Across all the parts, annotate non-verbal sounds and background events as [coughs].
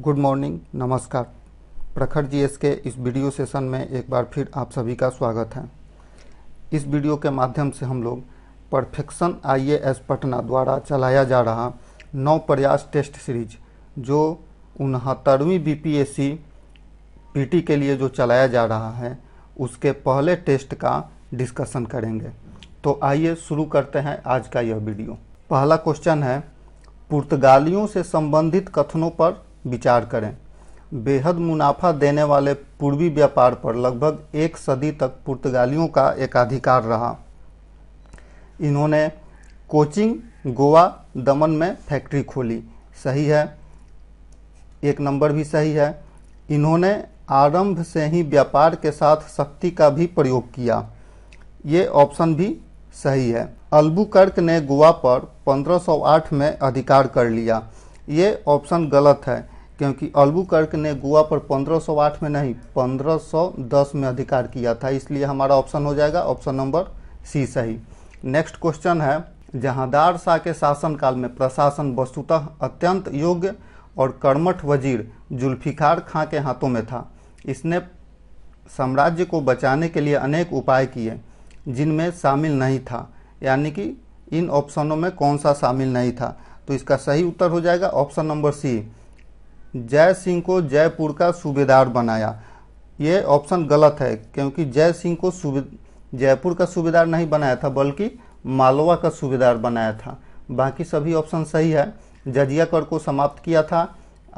good morning नमस्कार प्रखर G S के इस वीडियो सेशन में एक बार फिर आप सभी का स्वागत है इस वीडियो के माध्यम से हम लोग परफेक्शन आईएएस पटना द्वारा चलाया जा रहा नौ प्रयास टेस्ट सीरीज जो उनहत्तरवीं बीपीएससी पीटी के लिए जो चलाया जा रहा है उसके पहले टेस्ट का डिस्कशन करेंगे तो आइए शुरू करते हैं आज का यह वीडियो पहला क्वेश्चन है पुर्तगालियों से संबंधित कथनों पर विचार करें बेहद मुनाफा देने वाले पूर्वी व्यापार पर लगभग एक सदी तक पुर्तगालियों का एकाधिकार रहा इन्होंने कोचिंग गोवा दमन में फैक्ट्री खोली सही है एक नंबर भी सही है इन्होंने आरंभ से ही व्यापार के साथ शक्ति का भी प्रयोग किया ये ऑप्शन भी सही है अल्बुकर्क ने गोवा पर 1508 में अधिकार कर लिया ये ऑप्शन गलत है क्योंकि कर्क ने गोवा पर 1508 में नहीं 1510 में अधिकार किया था इसलिए हमारा ऑप्शन हो जाएगा ऑप्शन नंबर सी सही नेक्स्ट क्वेश्चन है जहादार शाह के शासनकाल में प्रशासन वस्तुतः अत्यंत योग्य और कर्मठ वजीर जुल्फिकार खां के हाथों में था इसने साम्राज्य को बचाने के लिए अनेक उपाय किए जिनमें शामिल नहीं था यानी कि इन ऑप्शनों में कौन सा शामिल नहीं था तो इसका सही उत्तर हो जाएगा ऑप्शन नंबर सी जय सिंह को जयपुर का सूबेदार बनाया ये ऑप्शन गलत है क्योंकि जय सिंह को सूबे जयपुर का सूबेदार नहीं बनाया था बल्कि मालवा का सूबेदार बनाया था बाकी सभी ऑप्शन सही है जजिया कर को समाप्त किया था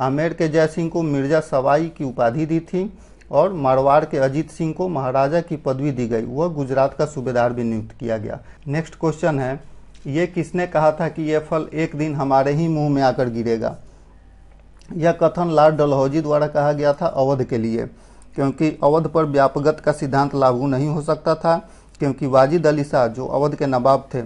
आमेर के जय सिंह को मिर्जा सवाई की उपाधि दी थी और मारवाड़ के अजीत सिंह को महाराजा की पदवी दी गई वह गुजरात का सूबेदार भी नियुक्त किया गया नेक्स्ट क्वेश्चन है ये किसने कहा था कि यह फल एक दिन हमारे ही मुंह में आकर गिरेगा यह कथन लॉर्ड डलहौजी द्वारा कहा गया था अवध के लिए क्योंकि अवध पर व्यापगत का सिद्धांत लागू नहीं हो सकता था क्योंकि वाजिद अली शाह जो अवध के नवाब थे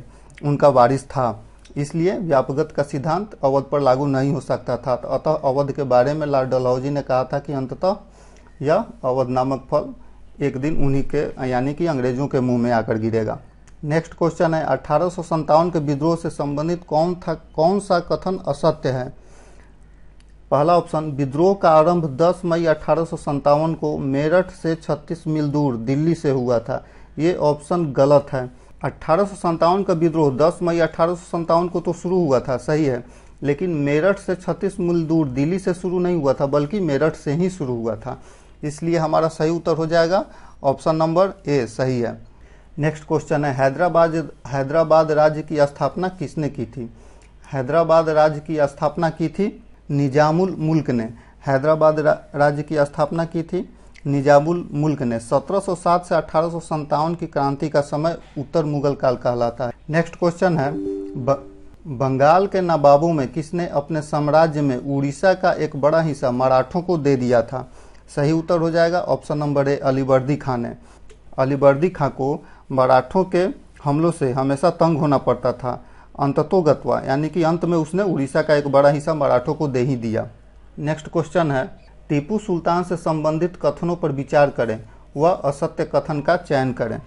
उनका वारिस था इसलिए व्यापगत का सिद्धांत अवध पर लागू नहीं हो सकता था तो अतः अवध के बारे में लॉर्ड डलहौजी ने कहा था कि अंततः यह अवध नामक फल एक दिन उन्हीं के यानी कि अंग्रेजों के मुंह में आकर गिरेगा नेक्स्ट क्वेश्चन है अठारह के विद्रोह से संबंधित कौन था कौन सा कथन असत्य है पहला ऑप्शन विद्रोह का आरंभ 10 मई अठारह को मेरठ से 36 मील दूर दिल्ली से हुआ था ये ऑप्शन गलत है अठारह का विद्रोह 10 मई अठारह को तो शुरू हुआ था सही है लेकिन मेरठ से 36 मील दूर दिल्ली से शुरू नहीं हुआ था बल्कि मेरठ से ही शुरू हुआ था इसलिए हमारा सही उत्तर हो जाएगा ऑप्शन नंबर ए सही है नेक्स्ट क्वेश्चन है हैदराबाद हैदराबाद राज्य की स्थापना किसने की थी हैदराबाद राज्य की स्थापना की थी निजामुल मुल्क ने हैदराबाद रा, राज्य की स्थापना की थी निजामुल मुल्क ने 1707 से अठारह की क्रांति का समय उत्तर मुगल काल कहलाता है नेक्स्ट क्वेश्चन है ब, बंगाल के नवाबों में किसने अपने साम्राज्य में उड़ीसा का एक बड़ा हिस्सा मराठों को दे दिया था सही उत्तर हो जाएगा option number A Alivardi Khan ने अलीवर्दी खां को मराठों के हमलों से हमेशा तंग होना पड़ता था अंततोगत्वा यानी कि अंत में उसने उड़ीसा का एक बड़ा हिस्सा मराठों को दे ही दिया नेक्स्ट क्वेश्चन है टीपू सुल्तान से संबंधित कथनों पर विचार करें व असत्य कथन का चयन करें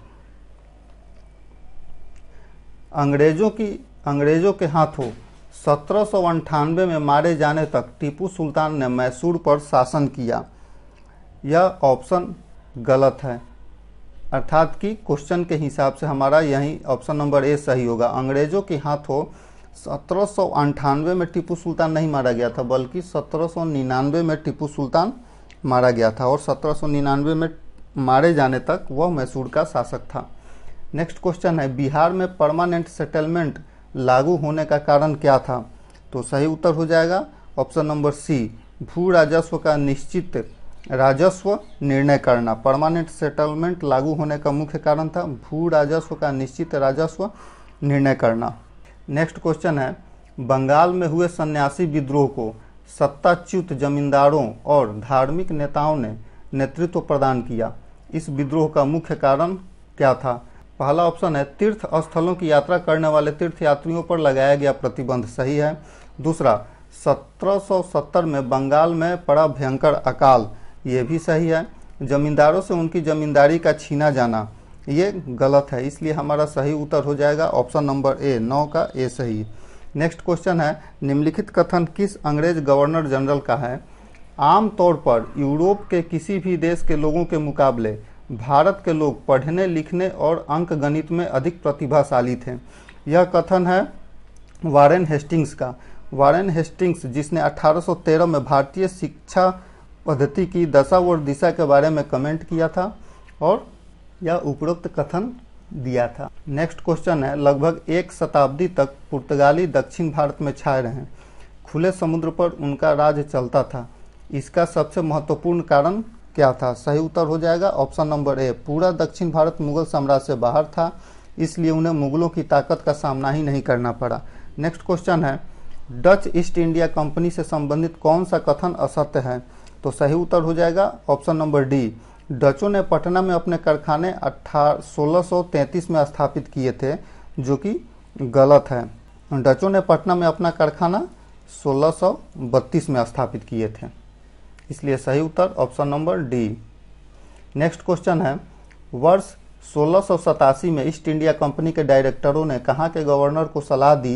अंग्रेजों की अंग्रेजों के हाथों सत्रह में मारे जाने तक टीपू सुल्तान ने मैसूर पर शासन किया यह ऑप्शन गलत है अर्थात कि क्वेश्चन के हिसाब से हमारा यही ऑप्शन नंबर ए सही होगा अंग्रेज़ों के हाथों सत्रह में टीपू सुल्तान नहीं मारा गया था बल्कि सत्रह में टीपू सुल्तान मारा गया था और सत्रह में मारे जाने तक वह मैसूर का शासक था नेक्स्ट क्वेश्चन है बिहार में परमानेंट सेटलमेंट लागू होने का कारण क्या था तो सही उत्तर हो जाएगा ऑप्शन नंबर सी भू राजस्व का निश्चित राजस्व निर्णय करना परमानेंट सेटलमेंट लागू होने का मुख्य कारण था भू राजस्व का निश्चित राजस्व निर्णय करना नेक्स्ट क्वेश्चन है बंगाल में हुए सन्यासी विद्रोह को सत्ताच्युत जमींदारों और धार्मिक नेताओं ने नेतृत्व प्रदान किया इस विद्रोह का मुख्य कारण क्या था पहला ऑप्शन है तीर्थ स्थलों की यात्रा करने वाले तीर्थ यात्रियों पर लगाया गया प्रतिबंध सही है दूसरा 1770 में बंगाल में पड़ा भयंकर अकाल ये भी सही है ज़मींदारों से उनकी ज़मींदारी का छीना जाना ये गलत है इसलिए हमारा सही उत्तर हो जाएगा ऑप्शन नंबर ए नौ का ए सही नेक्स्ट क्वेश्चन है निम्नलिखित कथन किस अंग्रेज गवर्नर जनरल का है आमतौर पर यूरोप के किसी भी देश के लोगों के मुकाबले भारत के लोग पढ़ने लिखने और अंक गणित में अधिक प्रतिभाशाली थे यह कथन है वारेन हेस्टिंग्स का वारेन हेस्टिंग्स जिसने 1813 में भारतीय शिक्षा पद्धति की दशा और दिशा के बारे में कमेंट किया था और यह उपरोक्त कथन दिया था नेक्स्ट क्वेश्चन है लगभग एक शताब्दी तक पुर्तगाली दक्षिण भारत में छाए रहे खुले समुद्र पर उनका राज चलता था इसका सबसे महत्वपूर्ण कारण क्या था सही उत्तर हो जाएगा ऑप्शन नंबर ए पूरा दक्षिण भारत मुगल साम्राज्य से बाहर था इसलिए उन्हें मुगलों की ताकत का सामना ही नहीं करना पड़ा नेक्स्ट क्वेश्चन है डच ईस्ट इंडिया कंपनी से संबंधित कौन सा कथन असत्य है तो सही उत्तर हो जाएगा ऑप्शन नंबर डी डचों ने पटना में अपने कारखाने सोलह में स्थापित किए थे जो कि गलत है डचों ने पटना में अपना कारखाना 1632 में स्थापित किए थे इसलिए सही उत्तर option number D next question है वर्ष सोलह में ईस्ट इंडिया कंपनी के डायरेक्टरों ने कहाँ के गवर्नर को सलाह दी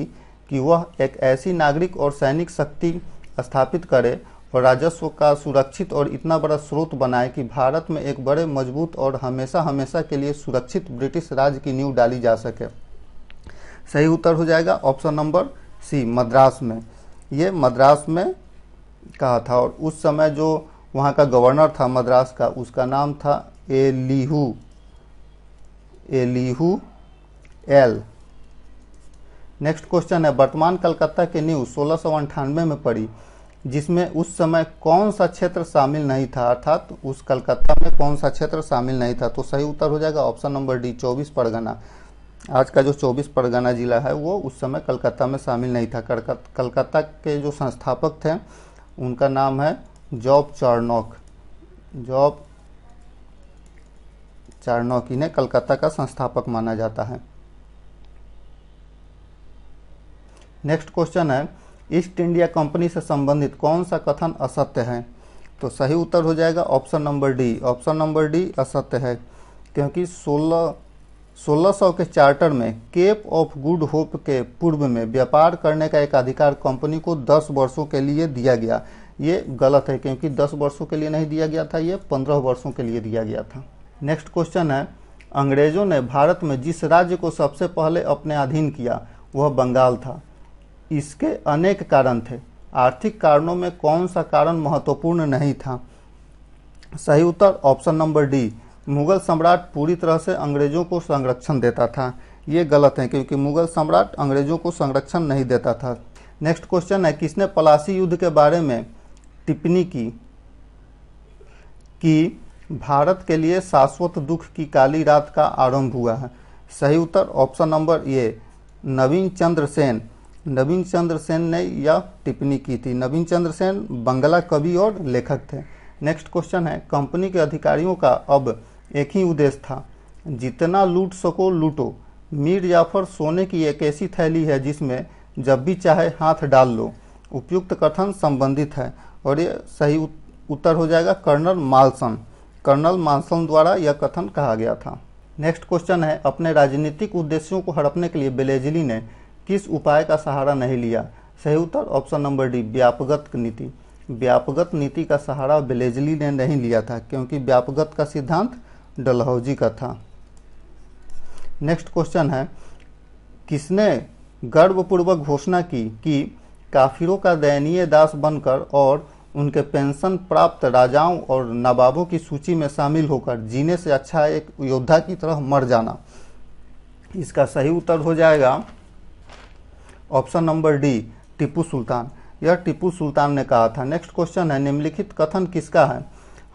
कि वह एक ऐसी नागरिक और सैनिक शक्ति स्थापित करे राजस्व का सुरक्षित और इतना बड़ा स्रोत बनाए कि भारत में एक बड़े मजबूत और हमेशा हमेशा के लिए सुरक्षित ब्रिटिश राज की नींव डाली जा सके सही उत्तर हो जाएगा ऑप्शन नंबर सी मद्रास में ये मद्रास में कहा था और उस समय जो वहाँ का गवर्नर था मद्रास का उसका नाम था Elihu Elihu Yale next question है वर्तमान कलकत्ता के न्यूज़ सोलह में पड़ी जिसमें उस समय कौन सा क्षेत्र शामिल नहीं था अर्थात तो उस कलकत्ता में कौन सा क्षेत्र शामिल नहीं था तो सही उत्तर हो जाएगा ऑप्शन नंबर डी चौबीस परगना आज का जो चौबीस परगना जिला है वो उस समय कलकत्ता में शामिल नहीं था कलकत्ता के जो संस्थापक थे उनका नाम है जॉब चार्नोक जॉब चार्नोक इन्हें कलकत्ता का संस्थापक माना जाता है नेक्स्ट क्वेश्चन है ईस्ट इंडिया कंपनी से संबंधित कौन सा कथन असत्य है तो सही उत्तर हो जाएगा option number D option number D असत्य है क्योंकि सोलह 1600 के चार्टर में केप ऑफ गुड होप के पूर्व में व्यापार करने का एक अधिकार कंपनी को 10 वर्षों के लिए दिया गया ये गलत है क्योंकि 10 वर्षों के लिए नहीं दिया गया था ये 15 वर्षों के लिए दिया गया था नेक्स्ट क्वेश्चन है अंग्रेजों ने भारत में जिस राज्य को सबसे पहले अपने अधीन किया वह बंगाल था इसके अनेक कारण थे आर्थिक कारणों में कौन सा कारण महत्वपूर्ण नहीं था सही उत्तर ऑप्शन नंबर डी मुगल सम्राट पूरी तरह से अंग्रेजों को संरक्षण देता था ये गलत है क्योंकि मुगल सम्राट अंग्रेजों को संरक्षण नहीं देता था नेक्स्ट क्वेश्चन है किसने पलासी युद्ध के बारे में टिप्पणी की कि भारत के लिए शाश्वत दुख की काली रात का आरंभ हुआ है सही उत्तर option number A Navin Chandra Sen Navin Chandra Sen ने यह टिप्पणी की थी नवीन चंद्र सेन बंगला कवि और लेखक थे नेक्स्ट क्वेश्चन है कंपनी के अधिकारियों का अब एक ही उद्देश्य था जितना लूट सको लूटो मीर जाफर सोने की एक ऐसी थैली है जिसमें जब भी चाहे हाथ डाल लो उपयुक्त कथन संबंधित है और ये सही उत्तर हो जाएगा कर्नल मालसन कर्नल मालसन द्वारा यह कथन कहा गया था नेक्स्ट क्वेश्चन है अपने राजनीतिक उद्देश्यों को हड़पने के लिए बेलेजली ने किस उपाय का सहारा नहीं लिया सही उत्तर ऑप्शन नंबर डी व्यापगत नीति व्यापगत नीति का सहारा बेलेजली ने नहीं लिया था क्योंकि व्यापगत का सिद्धांत डलहौजी का था नेक्स्ट क्वेश्चन है किसने गर्वपूर्वक घोषणा की कि काफिरों का दयनीय दास बनकर और उनके पेंशन प्राप्त राजाओं और नवाबों की सूची में शामिल होकर जीने से अच्छा एक योद्धा की तरह मर जाना इसका सही उत्तर हो जाएगा option number D Tipu Sultan यह टीपू सुल्तान ने कहा था नेक्स्ट क्वेश्चन है निम्नलिखित कथन किसका है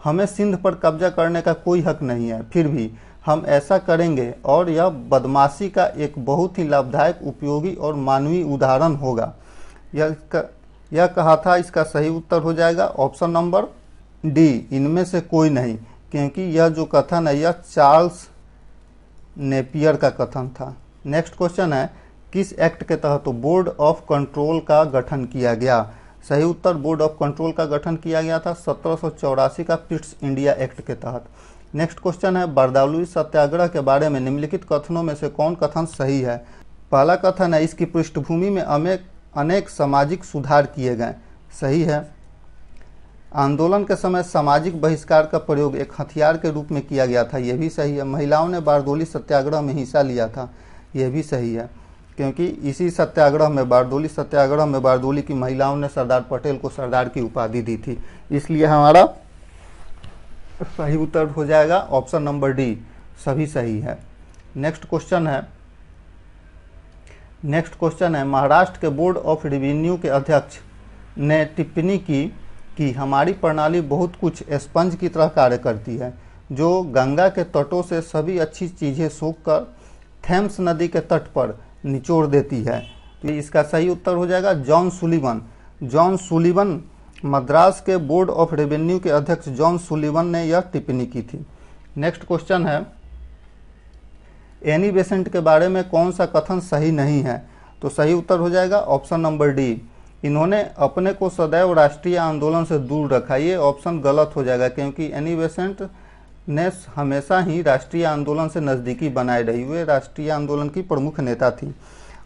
हमें सिंध पर कब्जा करने का कोई हक नहीं है फिर भी हम ऐसा करेंगे और यह बदमाशी का एक बहुत ही लाभदायक उपयोगी और मानवीय उदाहरण होगा यह यह कहा था इसका सही उत्तर हो जाएगा ऑप्शन नंबर डी इनमें से कोई नहीं क्योंकि यह जो कथन है यह चार्ल्स नेपियर का कथन था नेक्स्ट क्वेश्चन है किस एक्ट के तहत तो बोर्ड ऑफ कंट्रोल का गठन किया गया सही उत्तर बोर्ड ऑफ कंट्रोल का गठन किया गया था सत्रह का पिट्स इंडिया एक्ट के तहत नेक्स्ट क्वेश्चन है बरदालुई सत्याग्रह के बारे में निम्नलिखित कथनों में से कौन कथन सही है पहला कथन है इसकी पृष्ठभूमि में अनेक अनेक सामाजिक सुधार किए गए सही है आंदोलन के समय सामाजिक बहिष्कार का प्रयोग एक हथियार के रूप में किया गया था यह भी सही है महिलाओं ने बारदोली सत्याग्रह में हिस्सा लिया था यह भी सही है क्योंकि इसी सत्याग्रह में बारदोली सत्याग्रह में बारदोली की महिलाओं ने सरदार पटेल को सरदार की उपाधि दी थी इसलिए हमारा सही उत्तर हो जाएगा ऑप्शन नंबर डी सभी सही है नेक्स्ट क्वेश्चन है नेक्स्ट क्वेश्चन है महाराष्ट्र के बोर्ड ऑफ रिवेन्यू के अध्यक्ष ने टिप्पणी की कि हमारी प्रणाली बहुत कुछ स्पंज की तरह कार्य करती है जो गंगा के तटों से सभी अच्छी चीज़ें सूख कर थेम्स नदी के तट पर निचोड़ देती है तो इसका सही उत्तर हो जाएगा John Sullivan John Sullivan Madras के बोर्ड ऑफ रेवेन्यू के अध्यक्ष जॉन सुलिवन ने यह टिप्पणी की थी नेक्स्ट क्वेश्चन है एनी बेसेंट के बारे में कौन सा कथन सही नहीं है तो सही उत्तर हो जाएगा ऑप्शन नंबर डी इन्होंने अपने को सदैव राष्ट्रीय आंदोलन से दूर रखा ये ऑप्शन गलत हो जाएगा क्योंकि एनी बेसेंट ने हमेशा ही राष्ट्रीय आंदोलन से नज़दीकी बनाए रही हुए राष्ट्रीय आंदोलन की प्रमुख नेता थी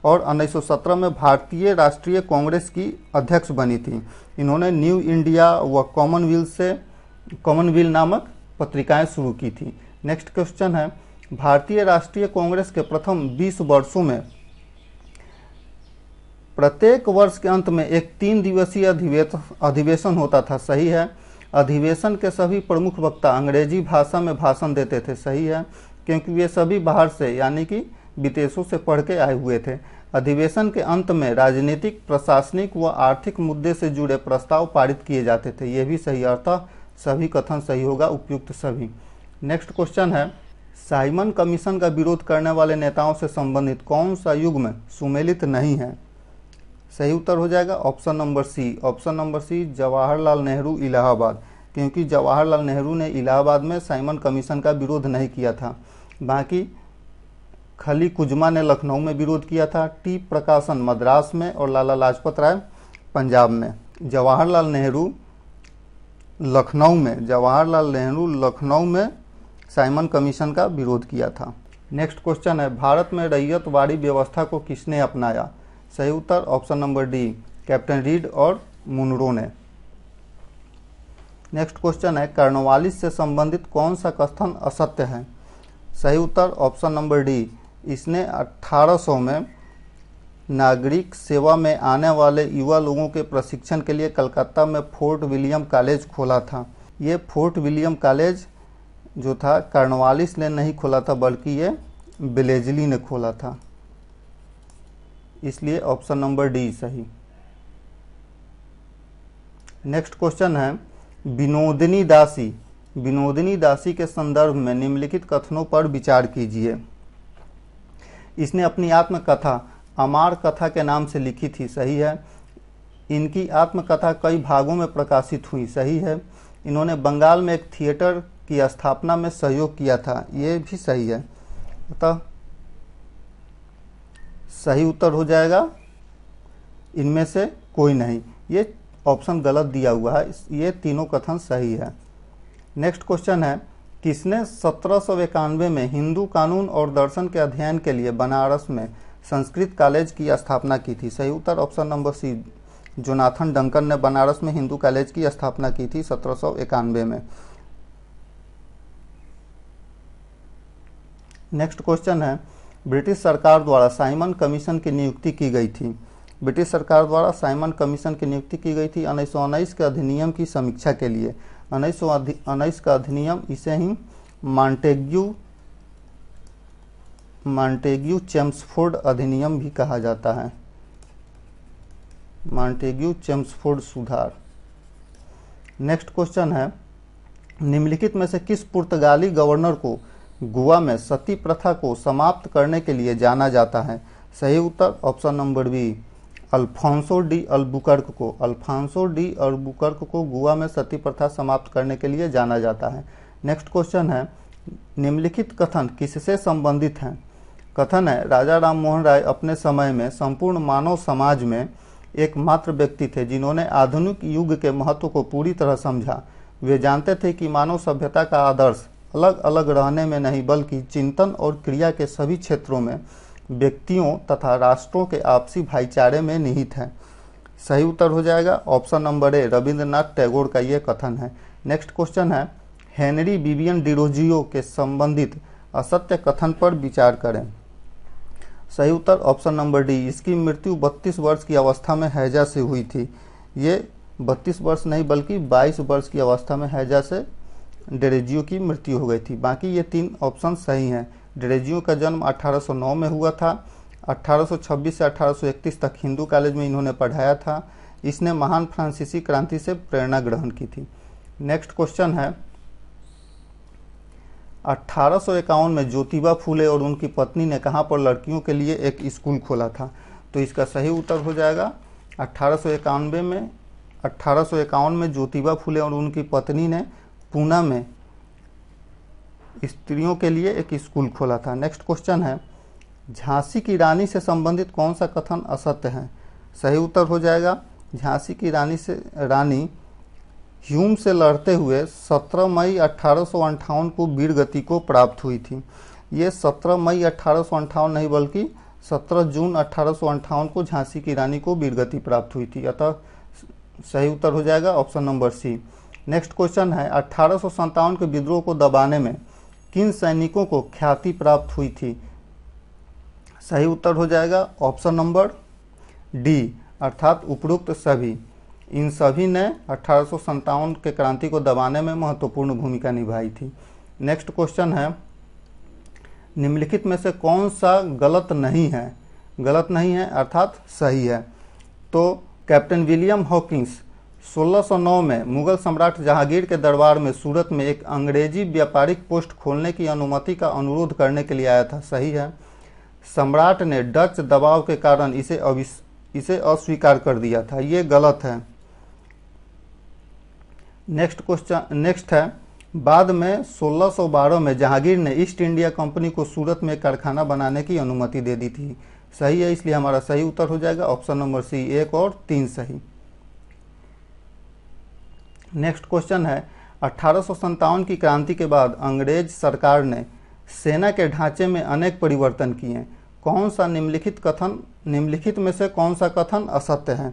और 1917 में भारतीय राष्ट्रीय कांग्रेस की अध्यक्ष बनी थी इन्होंने न्यू इंडिया व कॉमनवेल से कॉमनवेल नामक पत्रिकाएं शुरू की थी नेक्स्ट क्वेश्चन है भारतीय राष्ट्रीय कांग्रेस के प्रथम 20 वर्षों में प्रत्येक वर्ष के अंत में एक तीन दिवसीय अधिवेशन होता था सही है अधिवेशन के सभी प्रमुख वक्ता अंग्रेजी भाषा में भाषण देते थे सही है क्योंकि वे सभी बाहर से यानी कि विदेशों से पढ़ के आए हुए थे अधिवेशन के अंत में राजनीतिक प्रशासनिक व आर्थिक मुद्दे से जुड़े प्रस्ताव पारित किए जाते थे ये भी सही अर्थ सभी कथन सही होगा उपयुक्त सभी नेक्स्ट क्वेश्चन है साइमन कमीशन का विरोध करने वाले नेताओं से संबंधित कौन सा युग में सुमेलित नहीं है सही उत्तर हो जाएगा option number C option number C Jawaharlal Nehru Allahabad क्योंकि जवाहरलाल नेहरू ने इलाहाबाद में साइमन कमीशन का विरोध नहीं किया था बाकी खली कुजमा ने लखनऊ में विरोध किया था टी प्रकाशन मद्रास में और लाला लाजपत राय पंजाब में जवाहरलाल नेहरू लखनऊ में जवाहरलाल नेहरू लखनऊ में साइमन कमीशन का विरोध किया था नेक्स्ट क्वेश्चन है भारत में रैयतवाड़ी व्यवस्था को किसने अपनाया सही उत्तर option number D Captain Read और मुनरो ने नेक्स्ट क्वेश्चन है कर्णवालिस से संबंधित कौन सा कथन असत्य है सही उत्तर ऑप्शन नंबर डी इसने 1800 में नागरिक सेवा में आने वाले युवा लोगों के प्रशिक्षण के लिए कलकत्ता में फोर्ट विलियम कॉलेज खोला था ये फोर्ट विलियम कॉलेज जो था कर्णवालिस ने नहीं खोला था बल्कि ये बिलेजली ने खोला था इसलिए ऑप्शन नंबर डी सही नेक्स्ट क्वेश्चन है विनोदिनी दासी विनोदिनी दासी के संदर्भ में निम्नलिखित कथनों पर विचार कीजिए इसने अपनी आत्मकथा अमार कथा के नाम से लिखी थी सही है इनकी आत्मकथा कई भागों में प्रकाशित हुई सही है इन्होंने बंगाल में एक थिएटर की स्थापना में सहयोग किया था ये भी सही है अतः सही उत्तर हो जाएगा इनमें से कोई नहीं ये ऑप्शन गलत दिया हुआ है ये तीनों कथन सही है नेक्स्ट क्वेश्चन है किसने सत्रह में हिंदू कानून और दर्शन के अध्ययन के लिए बनारस में संस्कृत कॉलेज की स्थापना की थी सही उत्तर option number C Jonathan Duncan ने बनारस में हिंदू कॉलेज की स्थापना की थी सत्रह में नेक्स्ट क्वेश्चन है ब्रिटिश सरकार द्वारा साइमन कमीशन की नियुक्ति की गई थी ब्रिटिश सरकार द्वारा साइमन कमीशन की नियुक्ति की गई थी उन्नीस के अधिनियम की समीक्षा के लिए उन्नीस का अधिनियम इसे ही मॉन्टेग्यू मॉन्टेग्यू चेम्सफोर्ड अधिनियम भी कहा जाता है मॉन्टेग्यू चेम्सफोर्ड सुधार नेक्स्ट क्वेश्चन है निम्नलिखित में से किस पुर्तगाली गवर्नर को गोवा में सती प्रथा को समाप्त करने के लिए जाना जाता है सही उत्तर option number B Afonso de Albuquerque को अल्फांसो डी अल्बुकर्क को गोवा में सती प्रथा समाप्त करने के लिए जाना जाता है नेक्स्ट क्वेश्चन है निम्नलिखित कथन किससे संबंधित हैं कथन है राजा राम मोहन राय अपने समय में संपूर्ण मानव समाज में एकमात्र व्यक्ति थे जिन्होंने आधुनिक युग के महत्व को पूरी तरह समझा वे जानते थे कि मानव सभ्यता का आदर्श अलग अलग रहने में नहीं बल्कि चिंतन और क्रिया के सभी क्षेत्रों में व्यक्तियों तथा राष्ट्रों के आपसी भाईचारे में निहित हैं सही उत्तर हो जाएगा option number A Rabindranath Tagore का ये कथन है नेक्स्ट क्वेश्चन है हेनरी विवियन डिरोजियो के संबंधित असत्य कथन पर विचार करें सही उत्तर ऑप्शन नंबर डी इसकी मृत्यु 32 वर्ष की अवस्था में हैजा से हुई थी ये 32 वर्ष नहीं बल्कि 22 वर्ष की अवस्था में हैजा से डेरेजियो की मृत्यु हो गई थी बाकी ये तीन ऑप्शन सही हैं डेरेजियो का जन्म 1809 में हुआ था 1826 से 1831 तक हिंदू कॉलेज में इन्होंने पढ़ाया था इसने महान फ्रांसीसी क्रांति से प्रेरणा ग्रहण की थी नेक्स्ट क्वेश्चन है अट्ठारह में ज्योतिबा फूले और उनकी पत्नी ने कहाँ पर लड़कियों के लिए एक स्कूल खोला था तो इसका सही उत्तर हो जाएगा अट्ठारह में अट्ठारह में ज्योतिबा फूले और उनकी पत्नी ने पूना में स्त्रियों के लिए एक स्कूल खोला था नेक्स्ट क्वेश्चन है झांसी की रानी से संबंधित कौन सा कथन असत्य है सही उत्तर हो जाएगा झांसी की रानी से रानी ह्यूम से लड़ते हुए 17 मई अठारह को वीर गति को प्राप्त हुई थी ये 17 मई अठारह नहीं बल्कि 17 जून अठारह को झांसी की रानी को वीर गति प्राप्त हुई थी अतः सही उत्तर हो जाएगा option number C next question है अट्ठारह के विद्रोह को दबाने में किन सैनिकों को ख्याति प्राप्त हुई थी सही उत्तर हो जाएगा ऑप्शन नंबर डी अर्थात उपरोक्त सभी इन सभी ने अठारह के क्रांति को दबाने में महत्वपूर्ण भूमिका निभाई थी नेक्स्ट क्वेश्चन है निम्नलिखित में से कौन सा गलत नहीं है गलत नहीं है अर्थात सही है तो कैप्टन विलियम हॉकिंस 1609 में मुगल सम्राट जहांगीर के दरबार में सूरत में एक अंग्रेजी व्यापारिक पोस्ट खोलने की अनुमति का अनुरोध करने के लिए आया था सही है सम्राट ने डच दबाव के कारण इसे अविस इसे अस्वीकार कर दिया था ये गलत है नेक्स्ट क्वेश्चन नेक्स्ट है बाद में 1612 में जहांगीर ने ईस्ट इंडिया कंपनी को सूरत में कारखाना बनाने की अनुमति दे दी थी सही है इसलिए हमारा सही उत्तर हो जाएगा ऑप्शन नंबर सी एक और तीन सही नेक्स्ट क्वेश्चन है अट्ठारह की क्रांति के बाद अंग्रेज सरकार ने सेना के ढांचे में अनेक परिवर्तन किए कौन सा निम्नलिखित कथन निम्नलिखित में से कौन सा कथन असत्य है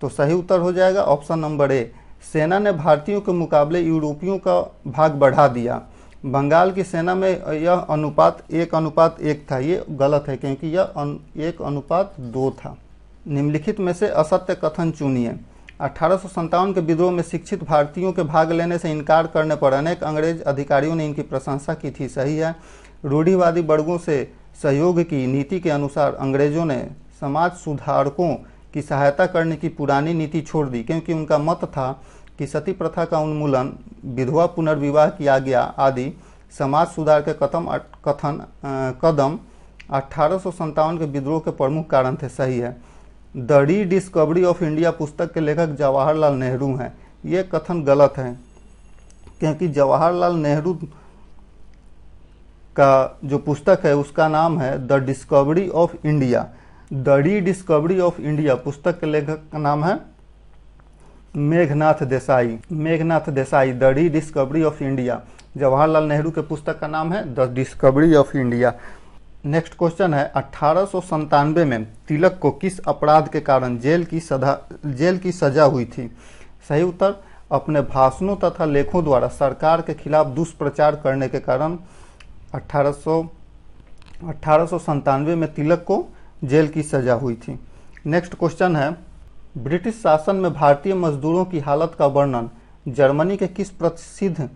तो सही उत्तर हो जाएगा ऑप्शन नंबर ए सेना ने भारतीयों के मुकाबले यूरोपियों का भाग बढ़ा दिया बंगाल की सेना में यह अनुपात एक अनुपात एक था ये गलत है क्योंकि यह अन, एक अनुपात दो था निम्नलिखित में से असत्य कथन चुनिए अठारह के विद्रोह में शिक्षित भारतीयों के भाग लेने से इनकार करने पर अनेक अंग्रेज अधिकारियों ने इनकी प्रशंसा की थी सही है रूढ़िवादी वर्गों से सहयोग की नीति के अनुसार अंग्रेजों ने समाज सुधारकों की सहायता करने की पुरानी नीति छोड़ दी क्योंकि उनका मत था कि सती प्रथा का उन्मूलन विधवा पुनर्विवाह की आज्ञा आदि समाज सुधार के कथम कथन कदम अठारह के विद्रोह के प्रमुख कारण थे सही है the rediscovery of India पुस्तक के लेखक जवाहरलाल नेहरू हैं ये कथन गलत है क्योंकि जवाहरलाल नेहरू का जो पुस्तक है उसका नाम है the discovery of India the rediscovery of India पुस्तक के लेखक का नाम है Meghnad Desai Meghnad Desai the rediscovery of India Jawaharlal Nehru के पुस्तक का नाम है the discovery of India next question है अठारह में तिलक को किस अपराध के कारण जेल की सदा जेल की सजा हुई थी सही उत्तर अपने भाषणों तथा लेखों द्वारा सरकार के खिलाफ दुष्प्रचार करने के कारण अठारह सौ में तिलक को जेल की सजा हुई थी नेक्स्ट क्वेश्चन है ब्रिटिश शासन में भारतीय मजदूरों की हालत का वर्णन जर्मनी के किस प्रसिद्ध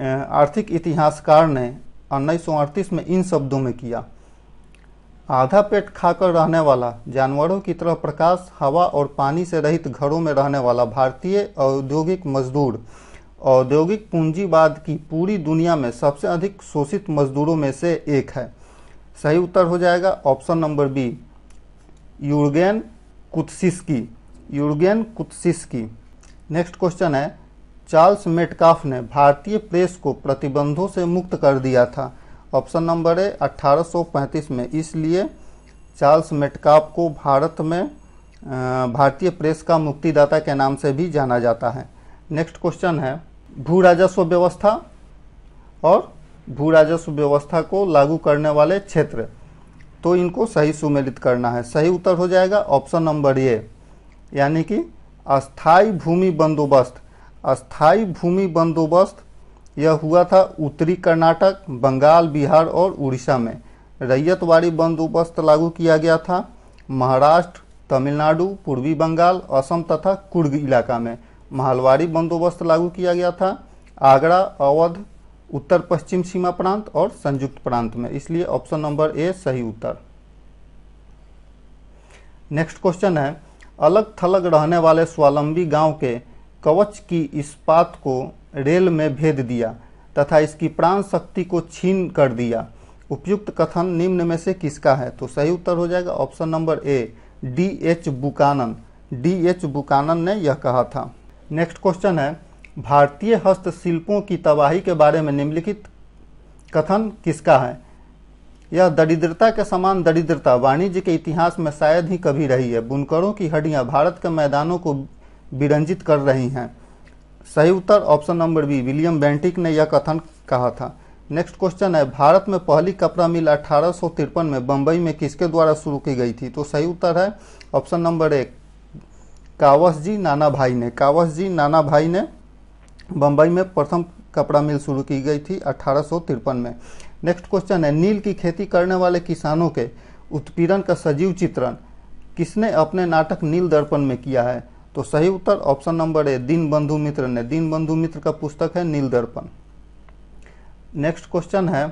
आर्थिक इतिहासकार ने उन्नीस में इन शब्दों में किया आधा पेट खाकर रहने वाला जानवरों की तरह प्रकाश हवा और पानी से रहित घरों में रहने वाला भारतीय औद्योगिक मजदूर औद्योगिक पूंजीवाद की पूरी दुनिया में सबसे अधिक शोषित मजदूरों में से एक है सही उत्तर हो जाएगा option number B Jurgen Kuczynski Jurgen Kuczynski next question है चार्ल्स मेटकाफ ने भारतीय प्रेस को प्रतिबंधों से मुक्त कर दिया था ऑप्शन नंबर ए 1835 में इसलिए चार्ल्स मेटकाफ को भारत में भारतीय प्रेस का मुक्तिदाता के नाम से भी जाना जाता है नेक्स्ट क्वेश्चन है भू राजस्व व्यवस्था और भू राजस्व व्यवस्था को लागू करने वाले क्षेत्र तो इनको सही सुमेलित करना है सही उत्तर हो जाएगा ऑप्शन नंबर ए यानी कि अस्थाई भूमि बंदोबस्त अस्थाई भूमि बंदोबस्त यह हुआ था उत्तरी कर्नाटक बंगाल बिहार और उड़ीसा में रैयतवाड़ी बंदोबस्त लागू किया गया था महाराष्ट्र तमिलनाडु पूर्वी बंगाल असम तथा कुर्ग इलाका में महलवाड़ी बंदोबस्त लागू किया गया था आगरा अवध उत्तर पश्चिम सीमा प्रांत और संयुक्त प्रांत में इसलिए ऑप्शन नंबर ए सही उत्तर नेक्स्ट क्वेश्चन है अलग थलग रहने वाले स्वावलंबी गांव के कवच की इस्पात को रेल में भेद दिया तथा इसकी प्राण शक्ति को छीन कर दिया उपयुक्त कथन निम्न में से किसका है तो सही उत्तर हो जाएगा option number A D H Buchanan D H Buchanan ने यह कहा था नेक्स्ट क्वेश्चन है भारतीय हस्तशिल्पों की तबाही के बारे में निम्नलिखित कथन किसका है यह दरिद्रता के समान दरिद्रता वाणिज्य के इतिहास में शायद ही कभी रही है बुनकरों की हड्डियां भारत के मैदानों को विरंजित कर रही हैं सही उत्तर option number B William Bentinck ने यह कथन कहा था नेक्स्ट क्वेश्चन है भारत में पहली कपड़ा मिल अठारह में बम्बई में किसके द्वारा शुरू की गई थी तो सही उत्तर है ऑप्शन नंबर एक कावस जी नाना भाई ने कावस जी नाना भाई ने बम्बई में प्रथम कपड़ा मिल शुरू की गई थी अठारह में नेक्स्ट क्वेश्चन है नील की खेती करने वाले किसानों के उत्पीड़न का सजीव चित्रण किसने अपने नाटक नील दर्पण में किया है तो सही उत्तर ऑप्शन नंबर ए दीन बंधु मित्र ने दीन बंधु मित्र का पुस्तक है नील दर्पण नेक्स्ट क्वेश्चन है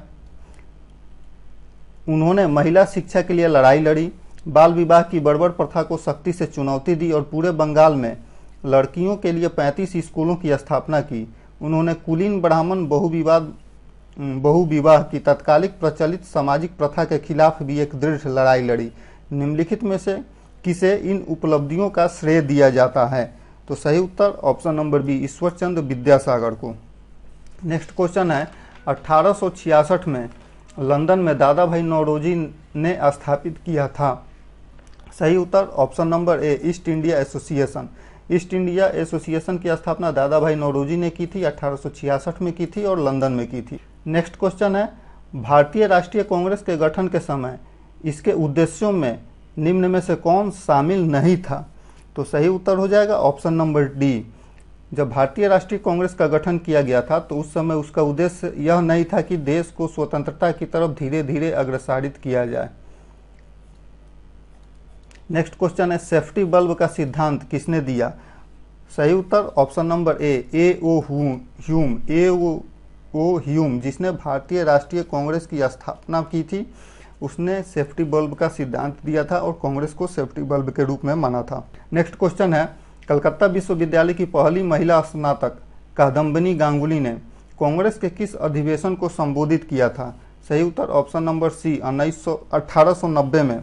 उन्होंने महिला शिक्षा के लिए लड़ाई लड़ी बाल विवाह की बड़बड़ प्रथा को सख्ती से चुनौती दी और पूरे बंगाल में लड़कियों के लिए 35 स्कूलों की स्थापना की उन्होंने कुलीन ब्राह्मण बहुविवाद बहुविवाह की तत्कालिक प्रचलित सामाजिक प्रथा के खिलाफ भी एक दृढ़ लड़ाई लड़ी निम्नलिखित में से किसे इन उपलब्धियों का श्रेय दिया जाता है तो सही उत्तर option number B Ishwar Chandra Vidyasagar को नेक्स्ट क्वेश्चन है अट्ठारह में लंदन में दादा भाई नौरोजी ने स्थापित किया था सही उत्तर option number A East India Association East India Association की स्थापना दादा भाई नौरोजी ने की थी 1866 में की थी और लंदन में की थी नेक्स्ट क्वेश्चन है भारतीय राष्ट्रीय कांग्रेस के गठन के समय इसके उद्देश्यों में निम्न में से कौन शामिल नहीं था तो सही उत्तर हो जाएगा ऑप्शन नंबर डी जब भारतीय राष्ट्रीय कांग्रेस का गठन किया गया था तो उस समय उसका उद्देश्य यह नहीं था कि देश को स्वतंत्रता की तरफ धीरे धीरे अग्रसारित किया जाए नेक्स्ट क्वेश्चन है सेफ्टी बल्ब का सिद्धांत किसने दिया सही उत्तर option number A A O Hume A O Hume जिसने भारतीय राष्ट्रीय कांग्रेस की स्थापना की थी उसने सेफ्टी बल्ब का सिद्धांत दिया था और कांग्रेस को सेफ्टी बल्ब के रूप में माना था नेक्स्ट क्वेश्चन है कलकत्ता विश्वविद्यालय की पहली महिला स्नातक कादम्बनी गांगुली ने कांग्रेस के किस अधिवेशन को संबोधित किया था सही उत्तर ऑप्शन नंबर सी उन्नीस सौ में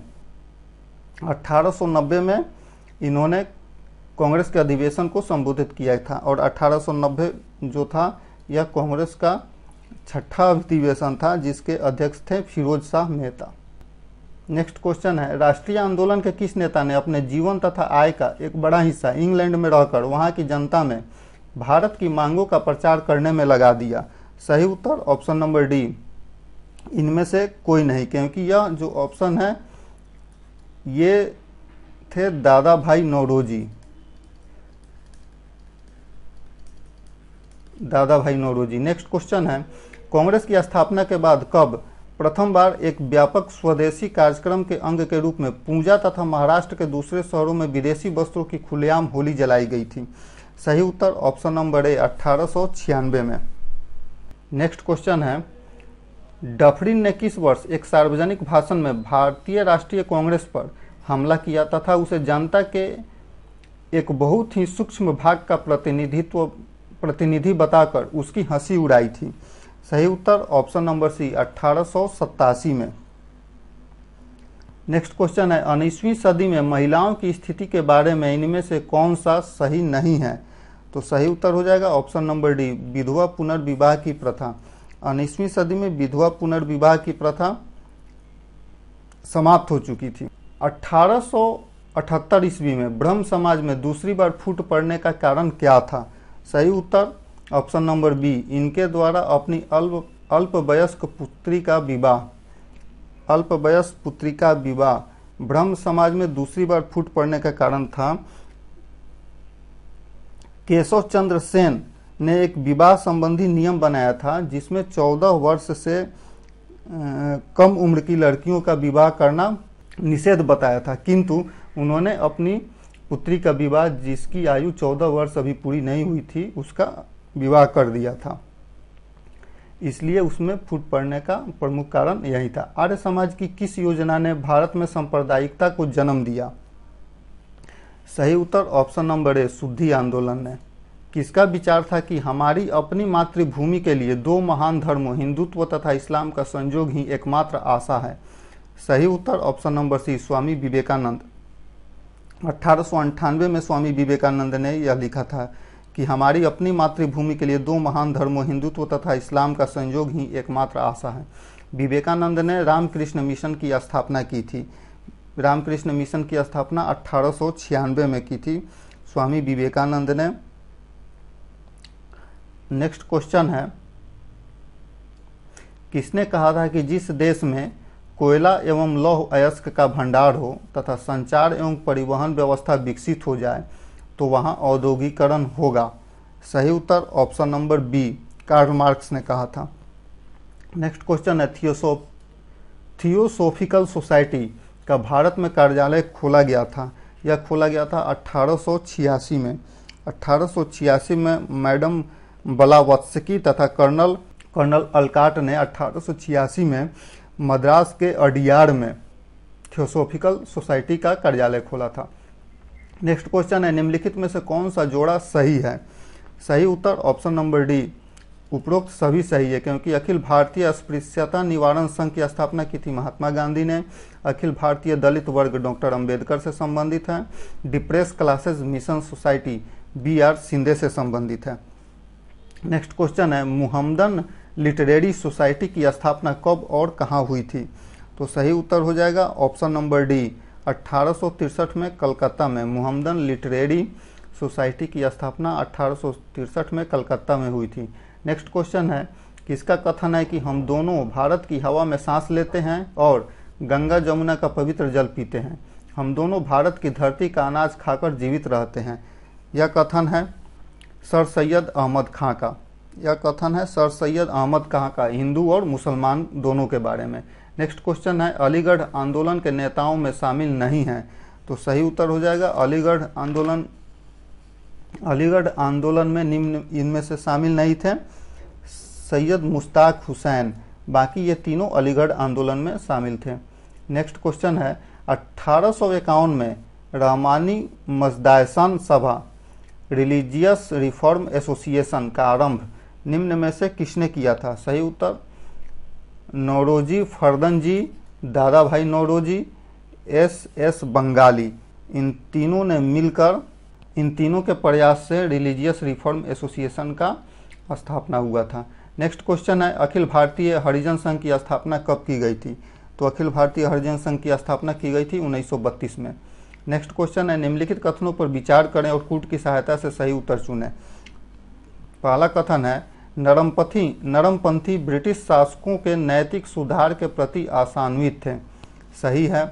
अठारह में इन्होंने कांग्रेस के अधिवेशन को संबोधित किया था और अठारह जो था यह कांग्रेस का छठा अधिवेशन था जिसके अध्यक्ष थे फिरोज शाह मेहता नेक्स्ट क्वेश्चन है राष्ट्रीय आंदोलन के किस नेता ने अपने जीवन तथा आय का एक बड़ा हिस्सा इंग्लैंड में रहकर वहां की जनता में भारत की मांगों का प्रचार करने में लगा दिया सही उत्तर ऑप्शन नंबर डी इनमें से कोई नहीं क्योंकि यह जो ऑप्शन है ये थे दादा भाई नौरोजी दादा भाई नौरोजी नेक्स्ट क्वेश्चन है कांग्रेस की स्थापना के बाद कब प्रथम बार एक व्यापक स्वदेशी कार्यक्रम के अंग के रूप में पूंजा तथा महाराष्ट्र के दूसरे शहरों में विदेशी वस्त्रों की खुलेआम होली जलाई गई थी सही उत्तर ऑप्शन नंबर ए अट्ठारह में नेक्स्ट क्वेश्चन है डफरिन ने किस वर्ष एक सार्वजनिक भाषण में भारतीय राष्ट्रीय कांग्रेस पर हमला किया तथा उसे जनता के एक बहुत ही सूक्ष्म भाग का प्रतिनिधित्व प्रतिनिधि बताकर उसकी हंसी उड़ाई थी सही उत्तर ऑप्शन नंबर सी अठारह में नेक्स्ट क्वेश्चन है उन्नीसवीं सदी में महिलाओं की स्थिति के बारे में इनमें से कौन सा सही नहीं है तो सही उत्तर हो जाएगा ऑप्शन नंबर डी विधवा पुनर्विवाह की प्रथा उन्नीसवीं सदी में विधवा पुनर्विवाह की प्रथा समाप्त हो चुकी थी 1878 ईस्वी में ब्रह्म समाज में दूसरी बार फूट पड़ने का कारण क्या था सही उत्तर ऑप्शन नंबर बी इनके द्वारा अपनी अल्प अल्पवयस्क पुत्री का विवाह अल्पवयस्क पुत्री का विवाह ब्रह्म समाज में दूसरी बार फूट पड़ने का कारण था केशव चंद्र सेन ने एक विवाह संबंधी नियम बनाया था जिसमें 14 वर्ष से कम उम्र की लड़कियों का विवाह करना निषेध बताया था किंतु उन्होंने अपनी पुत्री का विवाह जिसकी आयु चौदह वर्ष अभी पूरी नहीं हुई थी उसका विवाह कर दिया था इसलिए उसमें फूट पड़ने का प्रमुख कारण यही था आर्य समाज की किस योजना ने भारत में सांप्रदायिकता को जन्म दिया सही उत्तर ऑप्शन नंबर ए शुद्धि आंदोलन ने किसका विचार था कि हमारी अपनी मातृभूमि के लिए दो महान धर्मों हिंदुत्व तथा इस्लाम का संयोग ही एकमात्र आशा है सही उत्तर option number C Swami Vivekananda अट्ठारह में स्वामी विवेकानंद ने यह लिखा था कि हमारी अपनी मातृभूमि के लिए दो महान धर्मों हिंदुत्व तथा इस्लाम का संयोग ही एकमात्र आशा है विवेकानंद ने रामकृष्ण मिशन की स्थापना की थी रामकृष्ण मिशन की स्थापना अठारह में की थी स्वामी विवेकानंद ने नेक्स्ट क्वेश्चन है किसने कहा था कि जिस देश में कोयला एवं लौह अयस्क का भंडार हो तथा संचार एवं परिवहन व्यवस्था विकसित हो जाए तो वहाँ औद्योगिकरण होगा सही उत्तर option number B Karl Marx ने कहा था नेक्स्ट क्वेश्चन है थियोसोफ थियोसोफिकल सोसाइटी का भारत में कार्यालय खोला गया था यह खोला गया था अट्ठारह में अट्ठारह में मैडम बलावत्सकी तथा कर्नल कर्नल अलकाट ने अट्ठारह में मद्रास के अडियार में थियोसोफिकल सोसाइटी का कार्यालय खोला था नेक्स्ट क्वेश्चन है निम्नलिखित में से कौन सा जोड़ा सही है सही उत्तर ऑप्शन नंबर डी उपरोक्त सभी सही है क्योंकि अखिल भारतीय अस्पृश्यता निवारण संघ की स्थापना की थी महात्मा गांधी ने अखिल भारतीय दलित वर्ग डॉक्टर अंबेडकर से संबंधित है depress classes mission society B R Shinde से संबंधित है नेक्स्ट क्वेश्चन है मुहम्मदन लिटरेरी सोसाइटी की स्थापना कब और कहाँ हुई थी तो सही उत्तर हो जाएगा ऑप्शन नंबर डी अट्ठारह में कलकत्ता में मुहम्मदन लिटरेरी सोसाइटी की स्थापना अट्ठारह में कलकत्ता में हुई थी नेक्स्ट क्वेश्चन है किसका कथन है कि हम दोनों भारत की हवा में सांस लेते हैं और गंगा जमुना का पवित्र जल पीते हैं हम दोनों भारत की धरती का अनाज खाकर जीवित रहते हैं यह कथन है सर सैयद अहमद खां का यह कथन है सर सैयद अहमद कहाँ का हिंदू और मुसलमान दोनों के बारे में नेक्स्ट क्वेश्चन है अलीगढ़ आंदोलन के नेताओं में शामिल नहीं हैं तो सही उत्तर हो जाएगा अलीगढ़ आंदोलन अलीगढ़ आंदोलन में निम्न इनमें से शामिल नहीं थे सैयद मुश्ताक हुसैन बाकी ये तीनों अलीगढ़ आंदोलन में शामिल थे नेक्स्ट क्वेश्चन है अट्ठारह में रहमानी मजदायसन सभा रिलीजियस रिफॉर्म एसोसिएशन का आरंभ निम्न में से किसने किया था सही उत्तर नौरोजी फरदन जी दादा भाई नौरोजी एस एस बंगाली इन तीनों ने मिलकर इन तीनों के प्रयास से रिलीजियस रिफॉर्म एसोसिएशन का स्थापना हुआ था नेक्स्ट क्वेश्चन है अखिल भारतीय हरिजन संघ की स्थापना कब की गई थी तो अखिल भारतीय हरिजन संघ की स्थापना की गई थी 1932 में नेक्स्ट क्वेश्चन है निम्नलिखित कथनों पर विचार करें और कूट की सहायता से सही उत्तर चुनें पहला कथन है नरमपथी नरमपंथी ब्रिटिश शासकों के नैतिक सुधार के प्रति आसान्वित थे सही है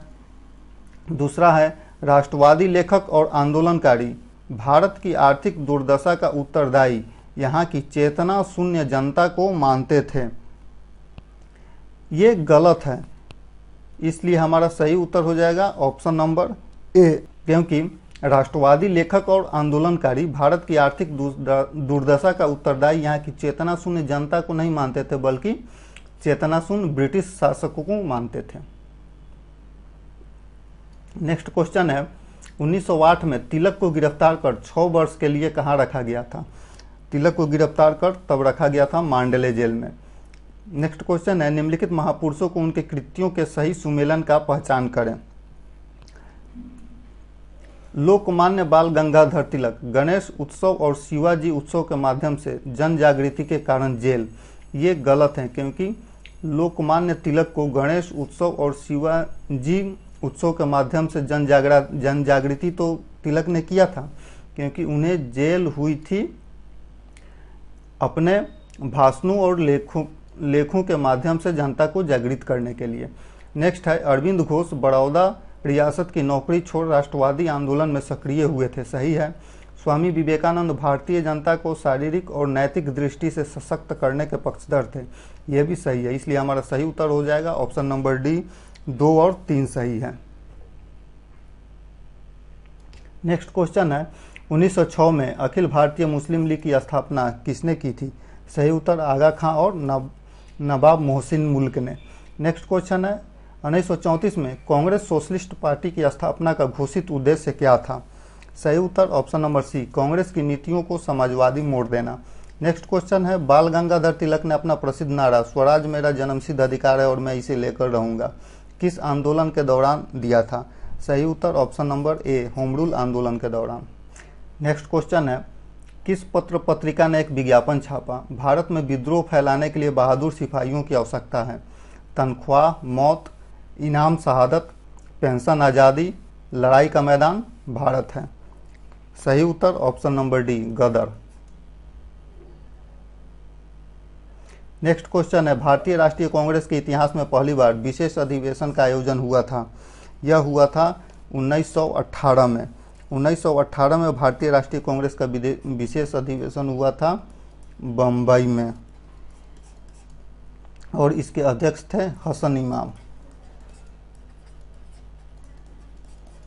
दूसरा है राष्ट्रवादी लेखक और आंदोलनकारी भारत की आर्थिक दुर्दशा का उत्तरदायी यहाँ की चेतना शून्य जनता को मानते थे ये गलत है इसलिए हमारा सही उत्तर हो जाएगा ऑप्शन नंबर ए क्योंकि राष्ट्रवादी लेखक और आंदोलनकारी भारत की आर्थिक दुर्दशा का उत्तरदायी यहाँ की चेतना शून्य जनता को नहीं मानते थे बल्कि चेतना शून्य ब्रिटिश शासकों को मानते थे नेक्स्ट क्वेश्चन है 1908 में तिलक को गिरफ्तार कर छ वर्ष के लिए कहाँ रखा गया था तिलक को गिरफ्तार कर तब रखा गया था मांडले जेल में नेक्स्ट क्वेश्चन है निम्नलिखित महापुरुषों को उनके कृत्यों के सही सुमेलन का पहचान करें लोकमान्य बाल गंगाधर तिलक गणेश उत्सव और शिवाजी उत्सव के माध्यम से जन जागृति के कारण जेल ये गलत है क्योंकि लोकमान्य तिलक को गणेश उत्सव और शिवाजी उत्सव के माध्यम से जन जागरा जन जागृति तो तिलक ने किया था क्योंकि उन्हें जेल हुई थी अपने भाषणों और लेखों लेखों के माध्यम से जनता को जागृत करने के लिए नेक्स्ट है अरविंद घोष बड़ौदा रियासत की नौकरी छोड़ राष्ट्रवादी आंदोलन में सक्रिय हुए थे सही है स्वामी विवेकानंद भारतीय जनता को शारीरिक और नैतिक दृष्टि से सशक्त करने के पक्षधर थे ये भी सही है इसलिए हमारा सही उत्तर हो जाएगा ऑप्शन नंबर डी दो और तीन सही है नेक्स्ट क्वेश्चन है 1906 में अखिल भारतीय मुस्लिम लीग की स्थापना किसने की थी सही उत्तर आगा खां और नवाब मोहसिन मुल्क ने नेक्स्ट क्वेश्चन है उन्नीस में कांग्रेस सोशलिस्ट पार्टी की स्थापना का घोषित उद्देश्य क्या था सही उत्तर ऑप्शन नंबर सी कांग्रेस की नीतियों को समाजवादी मोड़ देना नेक्स्ट क्वेश्चन है बाल गंगाधर तिलक ने अपना प्रसिद्ध नारा स्वराज मेरा जन्मसिद्ध अधिकार है और मैं इसे लेकर रहूंगा किस आंदोलन के दौरान दिया था सही उत्तर ऑप्शन नंबर ए होमरूल आंदोलन के दौरान नेक्स्ट क्वेश्चन है किस पत्र पत्रिका ने एक विज्ञापन छापा भारत में विद्रोह फैलाने के लिए बहादुर सिपाहियों की आवश्यकता है तनख्वाह मौत इनाम शहादत पेंशन आज़ादी लड़ाई का मैदान भारत है सही उत्तर option number D Ghadar next question है भारतीय राष्ट्रीय कांग्रेस के इतिहास में पहली बार विशेष अधिवेशन का आयोजन हुआ था यह हुआ था 1918 में 1918 में भारतीय राष्ट्रीय कांग्रेस का विशेष अधिवेशन हुआ था बम्बई में और इसके अध्यक्ष थे हसन इमाम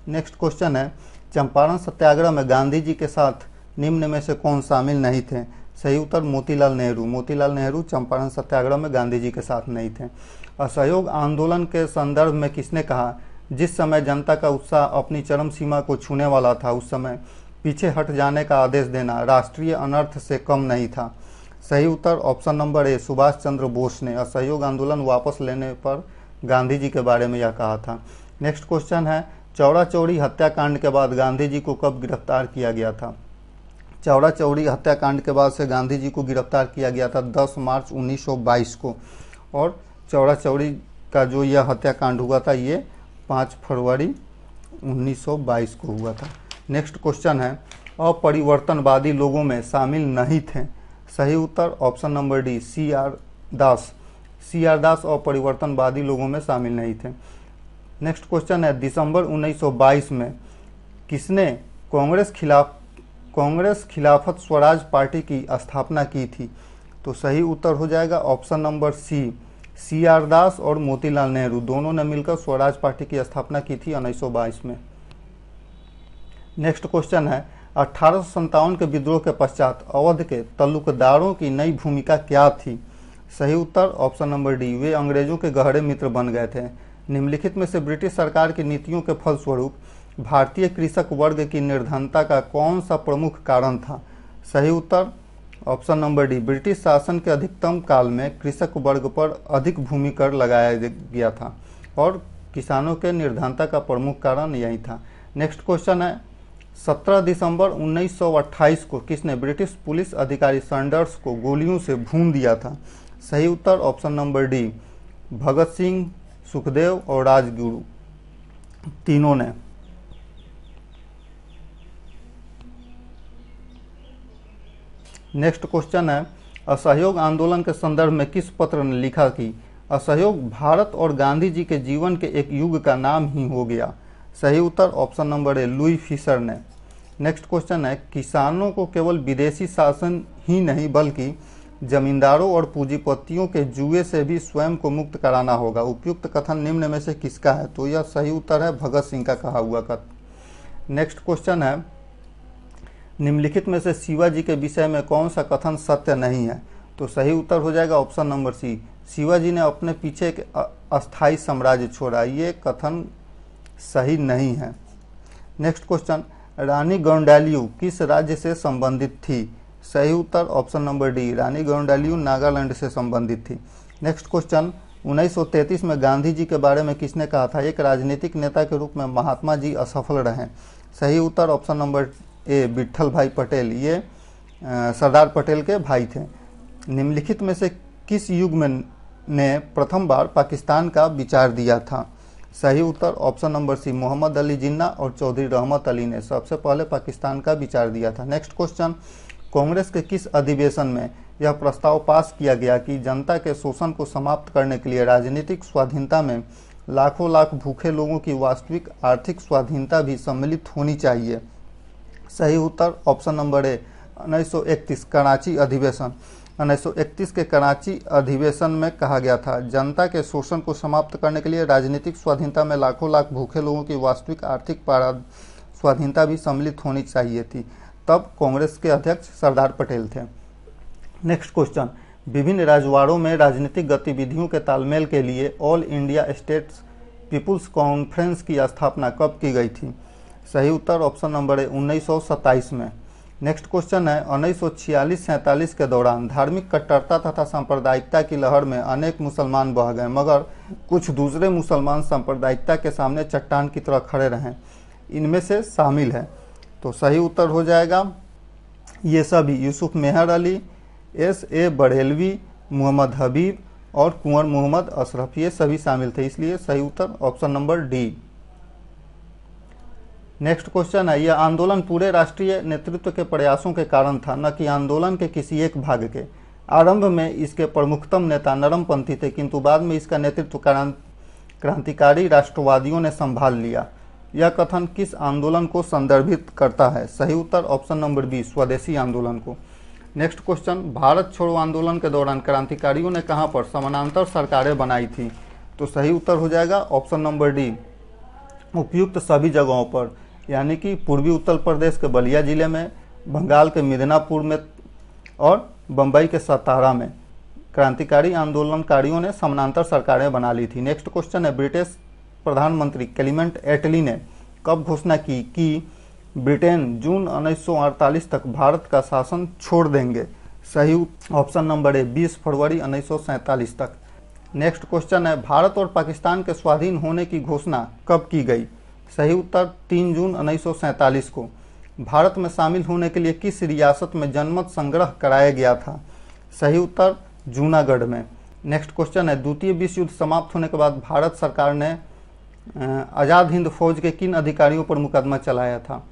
नेक्स्ट क्वेश्चन है चंपारण सत्याग्रह में गांधी जी के साथ निम्न में से कौन शामिल नहीं थे सही उत्तर मोतीलाल नेहरू मोतीलाल नेहरू चंपारण सत्याग्रह में गांधी जी के साथ नहीं थे असहयोग आंदोलन के संदर्भ में किसने कहा जिस समय जनता का उत्साह अपनी चरम सीमा को छूने वाला था उस समय पीछे हट जाने का आदेश देना राष्ट्रीय अनर्थ से कम नहीं था सही उत्तर option number A Subhash Chandra Bose ने असहयोग आंदोलन वापस लेने पर गांधी जी के बारे में यह कहा था नेक्स्ट क्वेश्चन है चौड़ा चौड़ी हत्याकांड के बाद गांधी जी को कब गिरफ्तार किया गया था चौड़ा चौड़ी हत्याकांड के बाद से गांधी जी को गिरफ्तार किया गया था 10 मार्च 1922 को और चौड़ा चौड़ी का जो यह हत्याकांड हुआ था ये 5 फरवरी 1922 को हुआ था नेक्स्ट क्वेश्चन है अपरिवर्तनवादी लोगों में शामिल नहीं थे सही उत्तर option number D C R Das C R Das अपरिवर्तनवादी लोगों में शामिल नहीं थे नेक्स्ट क्वेश्चन है दिसंबर 1922 में किसने कांग्रेस खिलाफ कांग्रेस खिलाफत स्वराज पार्टी की स्थापना की थी तो सही उत्तर हो जाएगा option number C C R Das और मोतीलाल नेहरू दोनों ने मिलकर स्वराज पार्टी की स्थापना की थी 1922 में नेक्स्ट क्वेश्चन है अठारह के विद्रोह के पश्चात अवध के तल्लुकदारों की नई भूमिका क्या थी सही उत्तर ऑप्शन नंबर डी वे अंग्रेजों के गहरे मित्र बन गए थे निम्नलिखित में से ब्रिटिश सरकार की नीतियों के फलस्वरूप भारतीय कृषक वर्ग की निर्धनता का कौन सा प्रमुख कारण था सही उत्तर ऑप्शन नंबर डी ब्रिटिश शासन के अधिकतम काल में कृषक वर्ग पर अधिक भूमि कर लगाया गया था और किसानों के निर्धनता का प्रमुख कारण यही था नेक्स्ट क्वेश्चन है 17 दिसंबर 1928 को किसने ब्रिटिश पुलिस अधिकारी सैंडर्स को गोलियों से भून दिया था सही उत्तर option number D Bhagat Singh Sukhdev और राजगुरु तीनों ने नेक्स्ट क्वेश्चन है असहयोग आंदोलन के संदर्भ में किस पत्र ने लिखा कि असहयोग भारत और गांधी जी के जीवन के एक युग का नाम ही हो गया सही उत्तर option number A Louis Fischer ने नेक्स्ट क्वेश्चन है किसानों को केवल विदेशी शासन ही नहीं बल्कि जमींदारों और पूंजीपतियों के जुए से भी स्वयं को मुक्त कराना होगा उपयुक्त कथन निम्न में से किसका है तो यह सही उत्तर है भगत सिंह का कहा हुआ कथन नेक्स्ट क्वेश्चन है निम्नलिखित में से शिवाजी के विषय में कौन सा कथन सत्य नहीं है तो सही उत्तर हो जाएगा ऑप्शन नंबर सी शिवाजी ने अपने पीछे एक अस्थायी साम्राज्य छोड़ा ये कथन सही नहीं है नेक्स्ट क्वेश्चन रानी गौंडालियू किस राज्य से संबंधित थी सही उत्तर option number D Rani Gaidinliu Nagaland से संबंधित थी नेक्स्ट क्वेश्चन 1933 में गांधी जी के बारे में किसने कहा था एक राजनीतिक नेता के रूप में महात्मा जी असफल रहे सही उत्तर option number A Vitthal Bhai Patel ये सरदार पटेल के भाई थे निम्नलिखित में से किस युग में ने प्रथम बार पाकिस्तान का विचार दिया था सही उत्तर option number C Mohammad Ali Jinnah और चौधरी रहमत अली ने सबसे पहले पाकिस्तान का विचार दिया था नेक्स्ट क्वेश्चन कांग्रेस के किस अधिवेशन में यह प्रस्ताव पास किया गया कि जनता के शोषण को समाप्त करने के लिए राजनीतिक स्वाधीनता में लाखों लाख भूखे लोगों की वास्तविक आर्थिक स्वाधीनता भी सम्मिलित होनी चाहिए सही उत्तर ऑप्शन नंबर ए उन्नीस कराची अधिवेशन उन्नीस के कराची अधिवेशन में कहा गया था जनता के शोषण को समाप्त करने के लिए राजनीतिक स्वाधीनता में लाखों लाख भूखे लोगों की वास्तविक आर्थिक स्वाधीनता भी सम्मिलित होनी चाहिए थी तब कांग्रेस के अध्यक्ष सरदार पटेल थे नेक्स्ट क्वेश्चन विभिन्न राजवाड़ों में राजनीतिक गतिविधियों के तालमेल के लिए all India states people's conference की स्थापना कब की गई थी सही उत्तर ऑप्शन नंबर है उन्नीस में नेक्स्ट क्वेश्चन है उन्नीस सौ के दौरान धार्मिक कट्टरता तथा सांप्रदायिकता की लहर में अनेक मुसलमान बह गए मगर कुछ दूसरे मुसलमान सांप्रदायिकता के सामने चट्टान की तरह खड़े रहें इनमें से शामिल है तो सही उत्तर हो जाएगा ये सभी यूसुफ मेहर अली एस ए बढ़ेलवी मोहम्मद हबीब और कुंवर मोहम्मद अशरफ ये सभी शामिल थे इसलिए सही उत्तर option number D next question है यह आंदोलन पूरे राष्ट्रीय नेतृत्व के प्रयासों के कारण था न कि आंदोलन के किसी एक भाग के आरंभ में इसके प्रमुखतम नेता नरमपंथी थे किंतु बाद में इसका नेतृत्व क्रांतिकारी राष्ट्रवादियों ने संभाल लिया यह कथन किस आंदोलन को संदर्भित करता है सही उत्तर ऑप्शन नंबर बी स्वदेशी आंदोलन को नेक्स्ट क्वेश्चन भारत छोड़ो आंदोलन के दौरान क्रांतिकारियों ने कहाँ पर समानांतर सरकारें बनाई थी तो सही उत्तर हो जाएगा ऑप्शन नंबर डी उपयुक्त सभी जगहों पर यानी कि पूर्वी उत्तर प्रदेश के बलिया जिले में बंगाल के मिदनापुर में और बम्बई के सतारा में क्रांतिकारी आंदोलनकारियों ने समानांतर सरकारें बना ली थी नेक्स्ट क्वेश्चन है ब्रिटिश प्रधानमंत्री क्लिमेंट एटली ने कब घोषणा की कि ब्रिटेन जून 1948 तक भारत का शासन छोड़ देंगे सही ऑप्शन नंबर ए 20 फरवरी 1947 तक नेक्स्ट क्वेश्चन है भारत और पाकिस्तान के स्वाधीन होने की घोषणा कब की गई सही उत्तर 3 जून 1947 को भारत में शामिल होने के लिए किस रियासत में जनमत संग्रह कराया गया था सही उत्तर जूनागढ़ में नेक्स्ट क्वेश्चन है द्वितीय विश्व युद्ध समाप्त होने के बाद भारत सरकार ने आज़ाद हिंद फौज के किन अधिकारियों पर मुकदमा चलाया था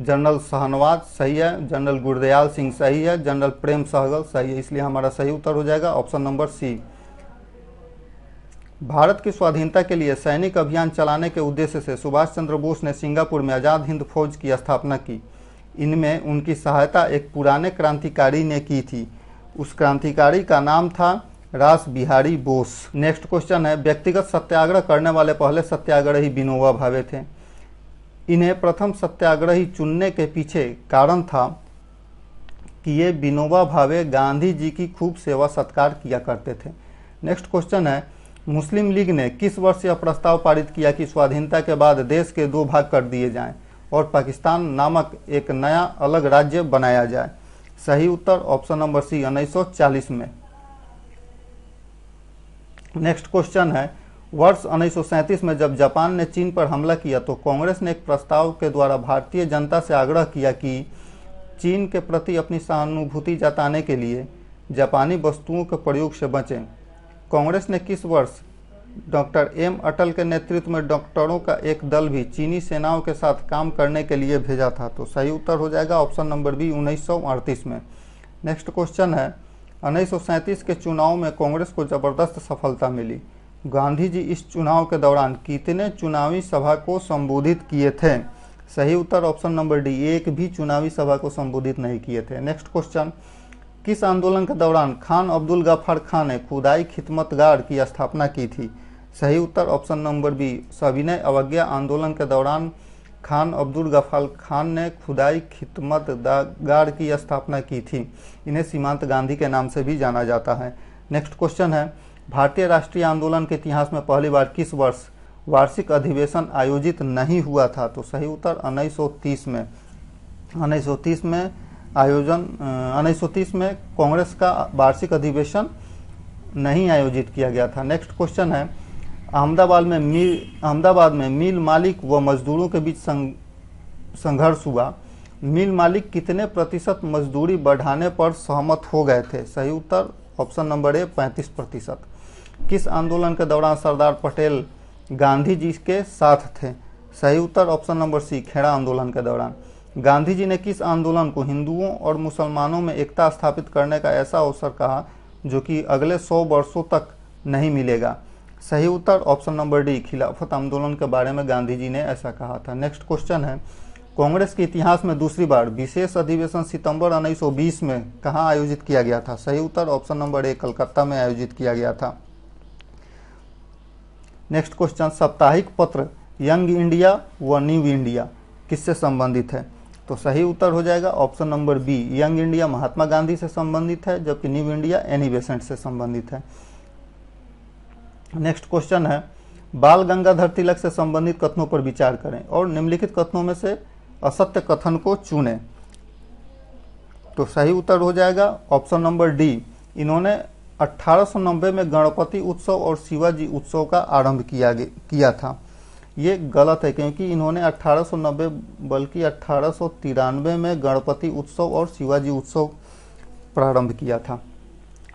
जनरल शहनवाज सही है जनरल गुरदयाल सिंह सही है जनरल प्रेम सहगल सही है इसलिए हमारा सही उत्तर हो जाएगा ऑप्शन नंबर सी भारत की स्वाधीनता के लिए सैनिक अभियान चलाने के उद्देश्य से सुभाष चंद्र बोस ने सिंगापुर में आज़ाद हिंद फौज की स्थापना की इनमें उनकी सहायता एक पुराने क्रांतिकारी ने की थी उस क्रांतिकारी का नाम था रास बिहारी बोस नेक्स्ट क्वेश्चन है व्यक्तिगत सत्याग्रह करने वाले पहले सत्याग्रही विनोबा भावे थे इन्हें प्रथम सत्याग्रही चुनने के पीछे कारण था कि ये विनोबा भावे गांधी जी की खूब सेवा सत्कार किया करते थे नेक्स्ट क्वेश्चन है मुस्लिम लीग ने किस वर्ष यह प्रस्ताव पारित किया कि स्वाधीनता के बाद देश के दो भाग कर दिए जाएं और पाकिस्तान नामक एक नया अलग राज्य बनाया जाए सही उत्तर ऑप्शन नंबर सी उन्नीस में नेक्स्ट क्वेश्चन है वर्ष उन्नीस में जब जापान ने चीन पर हमला किया तो कांग्रेस ने एक प्रस्ताव के द्वारा भारतीय जनता से आग्रह किया कि चीन के प्रति अपनी सहानुभूति जताने के लिए जापानी वस्तुओं के प्रयोग से बचें कांग्रेस ने किस वर्ष डॉक्टर एम अटल के नेतृत्व में डॉक्टरों का एक दल भी चीनी सेनाओं के साथ काम करने के लिए भेजा था तो सही उत्तर हो जाएगा ऑप्शन नंबर बी उन्नीस में नेक्स्ट क्वेश्चन है उन्नीस के चुनाव में कांग्रेस को जबरदस्त सफलता मिली गांधी जी इस चुनाव के दौरान कितने चुनावी सभा को संबोधित किए थे सही उत्तर ऑप्शन नंबर डी एक भी चुनावी सभा को संबोधित नहीं किए थे नेक्स्ट क्वेश्चन किस आंदोलन के दौरान खान अब्दुल गफ्फार खान ने खुदाई खिदमतगार की स्थापना की थी सही उत्तर ऑप्शन नंबर बी सविनय अवज्ञा आंदोलन के दौरान खान अब्दुल गफाल खान ने खुदाई खिदमत दागार की स्थापना की थी इन्हें सीमांत गांधी के नाम से भी जाना जाता है नेक्स्ट क्वेश्चन है भारतीय राष्ट्रीय आंदोलन के इतिहास में पहली बार किस वर्ष वार्षिक अधिवेशन आयोजित नहीं हुआ था तो सही उत्तर उन्नीस में उन्नीस में आयोजन उन्नीस में कांग्रेस का वार्षिक अधिवेशन नहीं आयोजित किया गया था नेक्स्ट क्वेश्चन है अहमदाबाद में मिल अहमदाबाद में मिल मालिक व मजदूरों के बीच संघर्ष हुआ मिल मालिक कितने प्रतिशत मजदूरी बढ़ाने पर सहमत हो गए थे सही उत्तर ऑप्शन नंबर ए पैंतीस प्रतिशत किस आंदोलन के दौरान सरदार पटेल गांधी जी के साथ थे सही उत्तर ऑप्शन नंबर सी खेड़ा आंदोलन के दौरान गांधी जी ने किस आंदोलन को हिंदुओं और मुसलमानों में एकता स्थापित करने का ऐसा अवसर कहा जो कि अगले सौ वर्षों तक नहीं मिलेगा सही उत्तर ऑप्शन नंबर डी खिलाफत आंदोलन के बारे में गांधी जी ने ऐसा कहा था नेक्स्ट क्वेश्चन है कांग्रेस के इतिहास में दूसरी बार विशेष अधिवेशन सितंबर बीस में कहाँ आयोजित किया गया था सही उत्तर ऑप्शन नंबर ए कलकत्ता में आयोजित किया गया था नेक्स्ट क्वेश्चन साप्ताहिक पत्र यंग इंडिया व न्यू इंडिया किससे संबंधित है तो सही उत्तर हो जाएगा option number B young India Mahatma Gandhi से संबंधित है जबकि न्यू इंडिया एनी बेसेंट से संबंधित है नेक्स्ट क्वेश्चन है बाल गंगाधर तिलक से संबंधित कथनों पर विचार करें और निम्नलिखित कथनों में से असत्य कथन को चुनें तो सही उत्तर हो जाएगा ऑप्शन नंबर डी इन्होंने अट्ठारह में गणपति उत्सव और शिवाजी उत्सव का आरंभ किया किया था ये गलत है क्योंकि इन्होंने अट्ठारह बल्कि अट्ठारह में गणपति उत्सव और शिवाजी उत्सव प्रारंभ किया था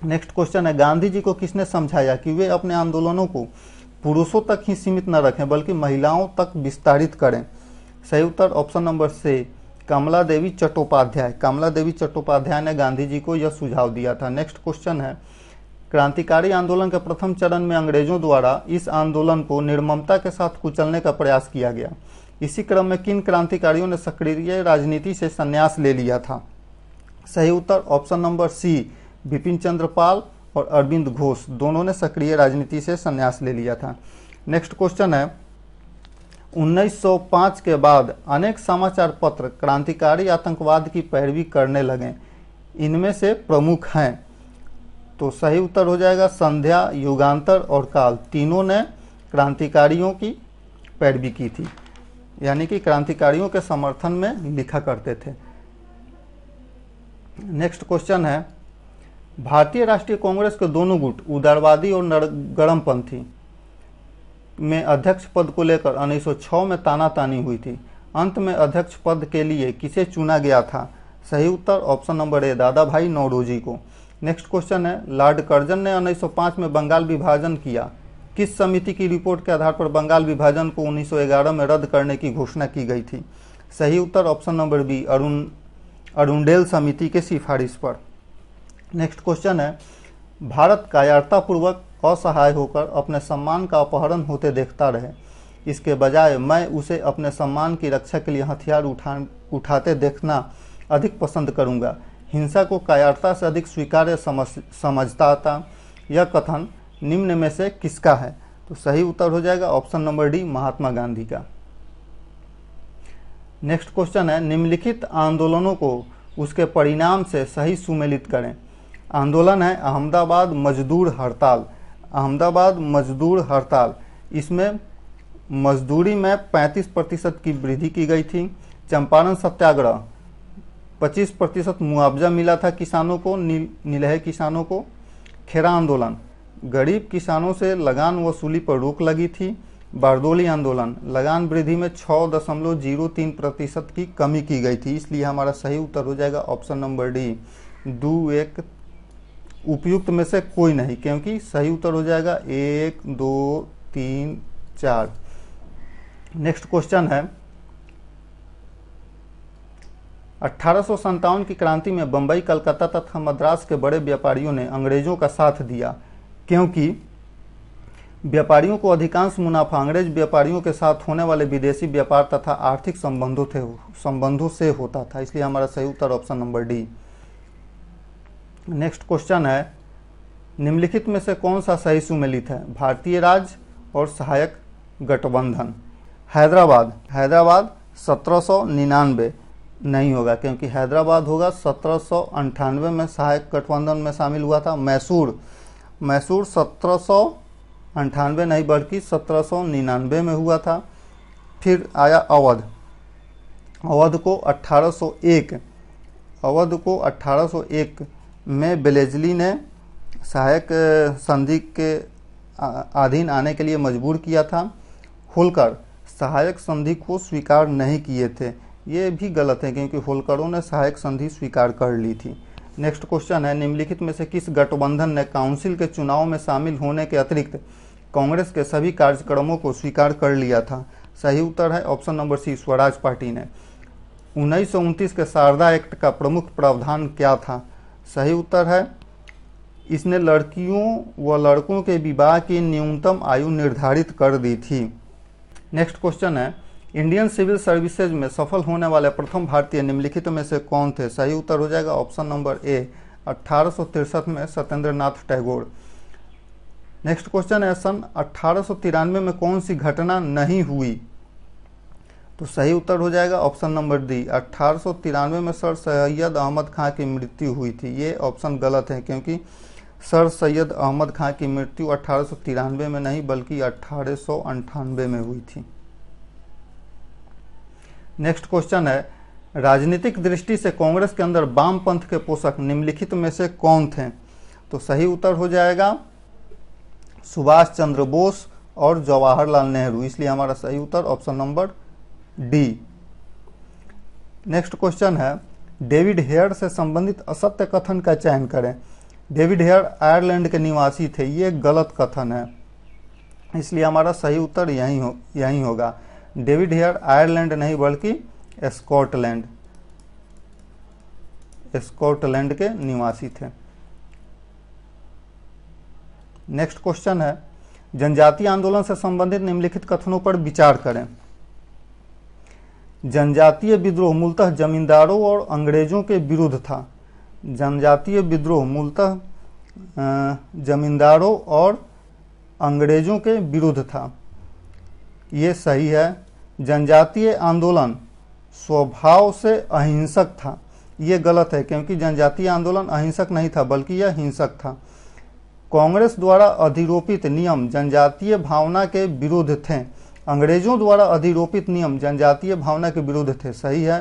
नेक्स्ट क्वेश्चन है गांधी जी को किसने समझाया कि वे अपने आंदोलनों को पुरुषों तक ही सीमित न रखें बल्कि महिलाओं तक विस्तारित करें सही उत्तर ऑप्शन नंबर से कमला देवी चट्टोपाध्याय कमला देवी चट्टोपाध्याय ने गांधी जी को यह सुझाव दिया था नेक्स्ट क्वेश्चन है क्रांतिकारी आंदोलन के प्रथम चरण में अंग्रेजों द्वारा इस आंदोलन को निर्ममता के साथ कुचलने का प्रयास किया गया इसी क्रम में किन क्रांतिकारियों ने सक्रिय राजनीति से संन्यास ले लिया था सही उत्तर option number C Vipin Chandra Pal और अरविंद घोष दोनों ने सक्रिय राजनीति से संन्यास ले लिया था नेक्स्ट क्वेश्चन है 1905 के बाद अनेक समाचार पत्र क्रांतिकारी आतंकवाद की पैरवी करने लगे इनमें से प्रमुख हैं तो सही उत्तर हो जाएगा संध्या युगांतर और काल तीनों ने क्रांतिकारियों की पैरवी की थी यानी कि क्रांतिकारियों के समर्थन में लिखा करते थे नेक्स्ट क्वेश्चन है भारतीय राष्ट्रीय कांग्रेस के दोनों गुट उदारवादी और गर्मपंथी में अध्यक्ष पद को लेकर 1906 में तानातानी हुई थी अंत में अध्यक्ष पद के लिए किसे चुना गया था सही उत्तर ऑप्शन नंबर ए दादा भाई नौरोजी को नेक्स्ट क्वेश्चन है लॉर्ड कर्जन ने 1905 में बंगाल विभाजन किया किस समिति की रिपोर्ट के आधार पर बंगाल विभाजन को 1911 में रद्द करने की घोषणा की गई थी सही उत्तर ऑप्शन नंबर बी अरुण अरुणेल समिति के सिफारिश पर नेक्स्ट क्वेश्चन है भारत कायरतापूर्वक असहाय होकर अपने सम्मान का अपहरण होते देखता रहे इसके बजाय मैं उसे अपने सम्मान की रक्षा के लिए हथियार उठा उठाते देखना अधिक पसंद करूंगा हिंसा को कायरता से अधिक स्वीकार्य समझ समझता था यह कथन निम्न में से किसका है तो सही उत्तर हो जाएगा option number D Mahatma Gandhi का नेक्स्ट क्वेश्चन है निम्नलिखित आंदोलनों को उसके परिणाम से सही सुमेलित करें आंदोलन है अहमदाबाद मजदूर हड़ताल अहमदाबाद मजदूर हड़ताल इसमें मजदूरी में 35 प्रतिशत की वृद्धि की गई थी चंपारण सत्याग्रह 25 प्रतिशत मुआवजा मिला था किसानों को नील निलह किसानों को खेरा आंदोलन गरीब किसानों से लगान वसूली पर रोक लगी थी बारदोली आंदोलन लगान वृद्धि में छः दशमलव जीरो तीन प्रतिशत की कमी की गई थी इसलिए हमारा सही उत्तर हो जाएगा ऑप्शन नंबर डी दो एक उपयुक्त में से कोई नहीं क्योंकि सही उत्तर हो जाएगा एक दो तीन चार नेक्स्ट क्वेश्चन है अठारह की क्रांति में बंबई कलकत्ता तथा मद्रास के बड़े व्यापारियों ने अंग्रेजों का साथ दिया क्योंकि व्यापारियों को अधिकांश मुनाफा अंग्रेज व्यापारियों के साथ होने वाले विदेशी व्यापार तथा आर्थिक संबंधों थे संबंधों से होता था इसलिए हमारा सही उत्तर option number D next question है निम्नलिखित में से कौन सा सही सुमेलित है भारतीय राज्य और सहायक गठबंधन हैदराबाद हैदराबाद सत्रह नहीं होगा क्योंकि हैदराबाद होगा सत्रह में सहायक गठबंधन में शामिल हुआ था मैसूर मैसूर सत्रह नहीं बल्कि सत्रह में हुआ था फिर आया अवध अवध को 1801 अवध को 1801 में बेलेजली ने सहायक संधि के अधीन आने के लिए मजबूर किया था होलकर सहायक संधि को स्वीकार नहीं किए थे ये भी गलत है क्योंकि होलकरों ने सहायक संधि स्वीकार कर ली थी नेक्स्ट क्वेश्चन है निम्नलिखित में से किस गठबंधन ने काउंसिल के चुनाव में शामिल होने के अतिरिक्त कांग्रेस के सभी कार्यक्रमों को स्वीकार कर लिया था सही उत्तर है option number C Swaraj party ने उन्नीस के शारदा एक्ट का प्रमुख प्रावधान क्या था सही उत्तर है इसने लड़कियों व लड़कों के विवाह की न्यूनतम आयु निर्धारित कर दी थी नेक्स्ट क्वेश्चन है इंडियन सिविल सर्विसेज में सफल होने वाले प्रथम भारतीय निम्नलिखित में से कौन थे सही उत्तर हो जाएगा ऑप्शन नंबर ए अट्ठारह में सत्येंद्र नाथ टैगोर नेक्स्ट क्वेश्चन है सन अट्ठारह में कौन सी घटना नहीं हुई तो सही उत्तर हो जाएगा ऑप्शन नंबर डी अट्ठारह में सर सैयद अहमद खां की मृत्यु हुई थी ये ऑप्शन गलत है क्योंकि सर सैयद अहमद खां की मृत्यु अट्ठारह में नहीं बल्कि अट्ठारह में हुई थी नेक्स्ट क्वेश्चन है राजनीतिक दृष्टि से कांग्रेस के अंदर वामपंथ के पोषक निम्नलिखित में से कौन थे तो सही उत्तर हो जाएगा सुभाष चंद्र बोस और जवाहरलाल नेहरू इसलिए हमारा सही उत्तर option number D next question है डेविड हेयर से संबंधित असत्य कथन का चयन करें डेविड हेयर आयरलैंड के निवासी थे ये गलत कथन है इसलिए हमारा सही उत्तर यही हो यही होगा डेविड हेयर आयरलैंड नहीं बल्कि स्कॉटलैंड स्कॉटलैंड के निवासी थे नेक्स्ट क्वेश्चन है जनजातीय आंदोलन से संबंधित निम्नलिखित कथनों पर विचार करें जनजातीय विद्रोह मूलतः जमींदारों और अंग्रेजों के विरुद्ध था जनजातीय विद्रोह मूलतः जमींदारों और अंग्रेजों के विरुद्ध था ये सही है जनजातीय आंदोलन स्वभाव से अहिंसक था ये गलत है क्योंकि जनजातीय आंदोलन अहिंसक नहीं था बल्कि यह हिंसक था कांग्रेस द्वारा अधिरोपित नियम जनजातीय भावना के विरुद्ध थे अंग्रेजों द्वारा अधिरोपित नियम जनजातीय भावना के विरुद्ध थे सही है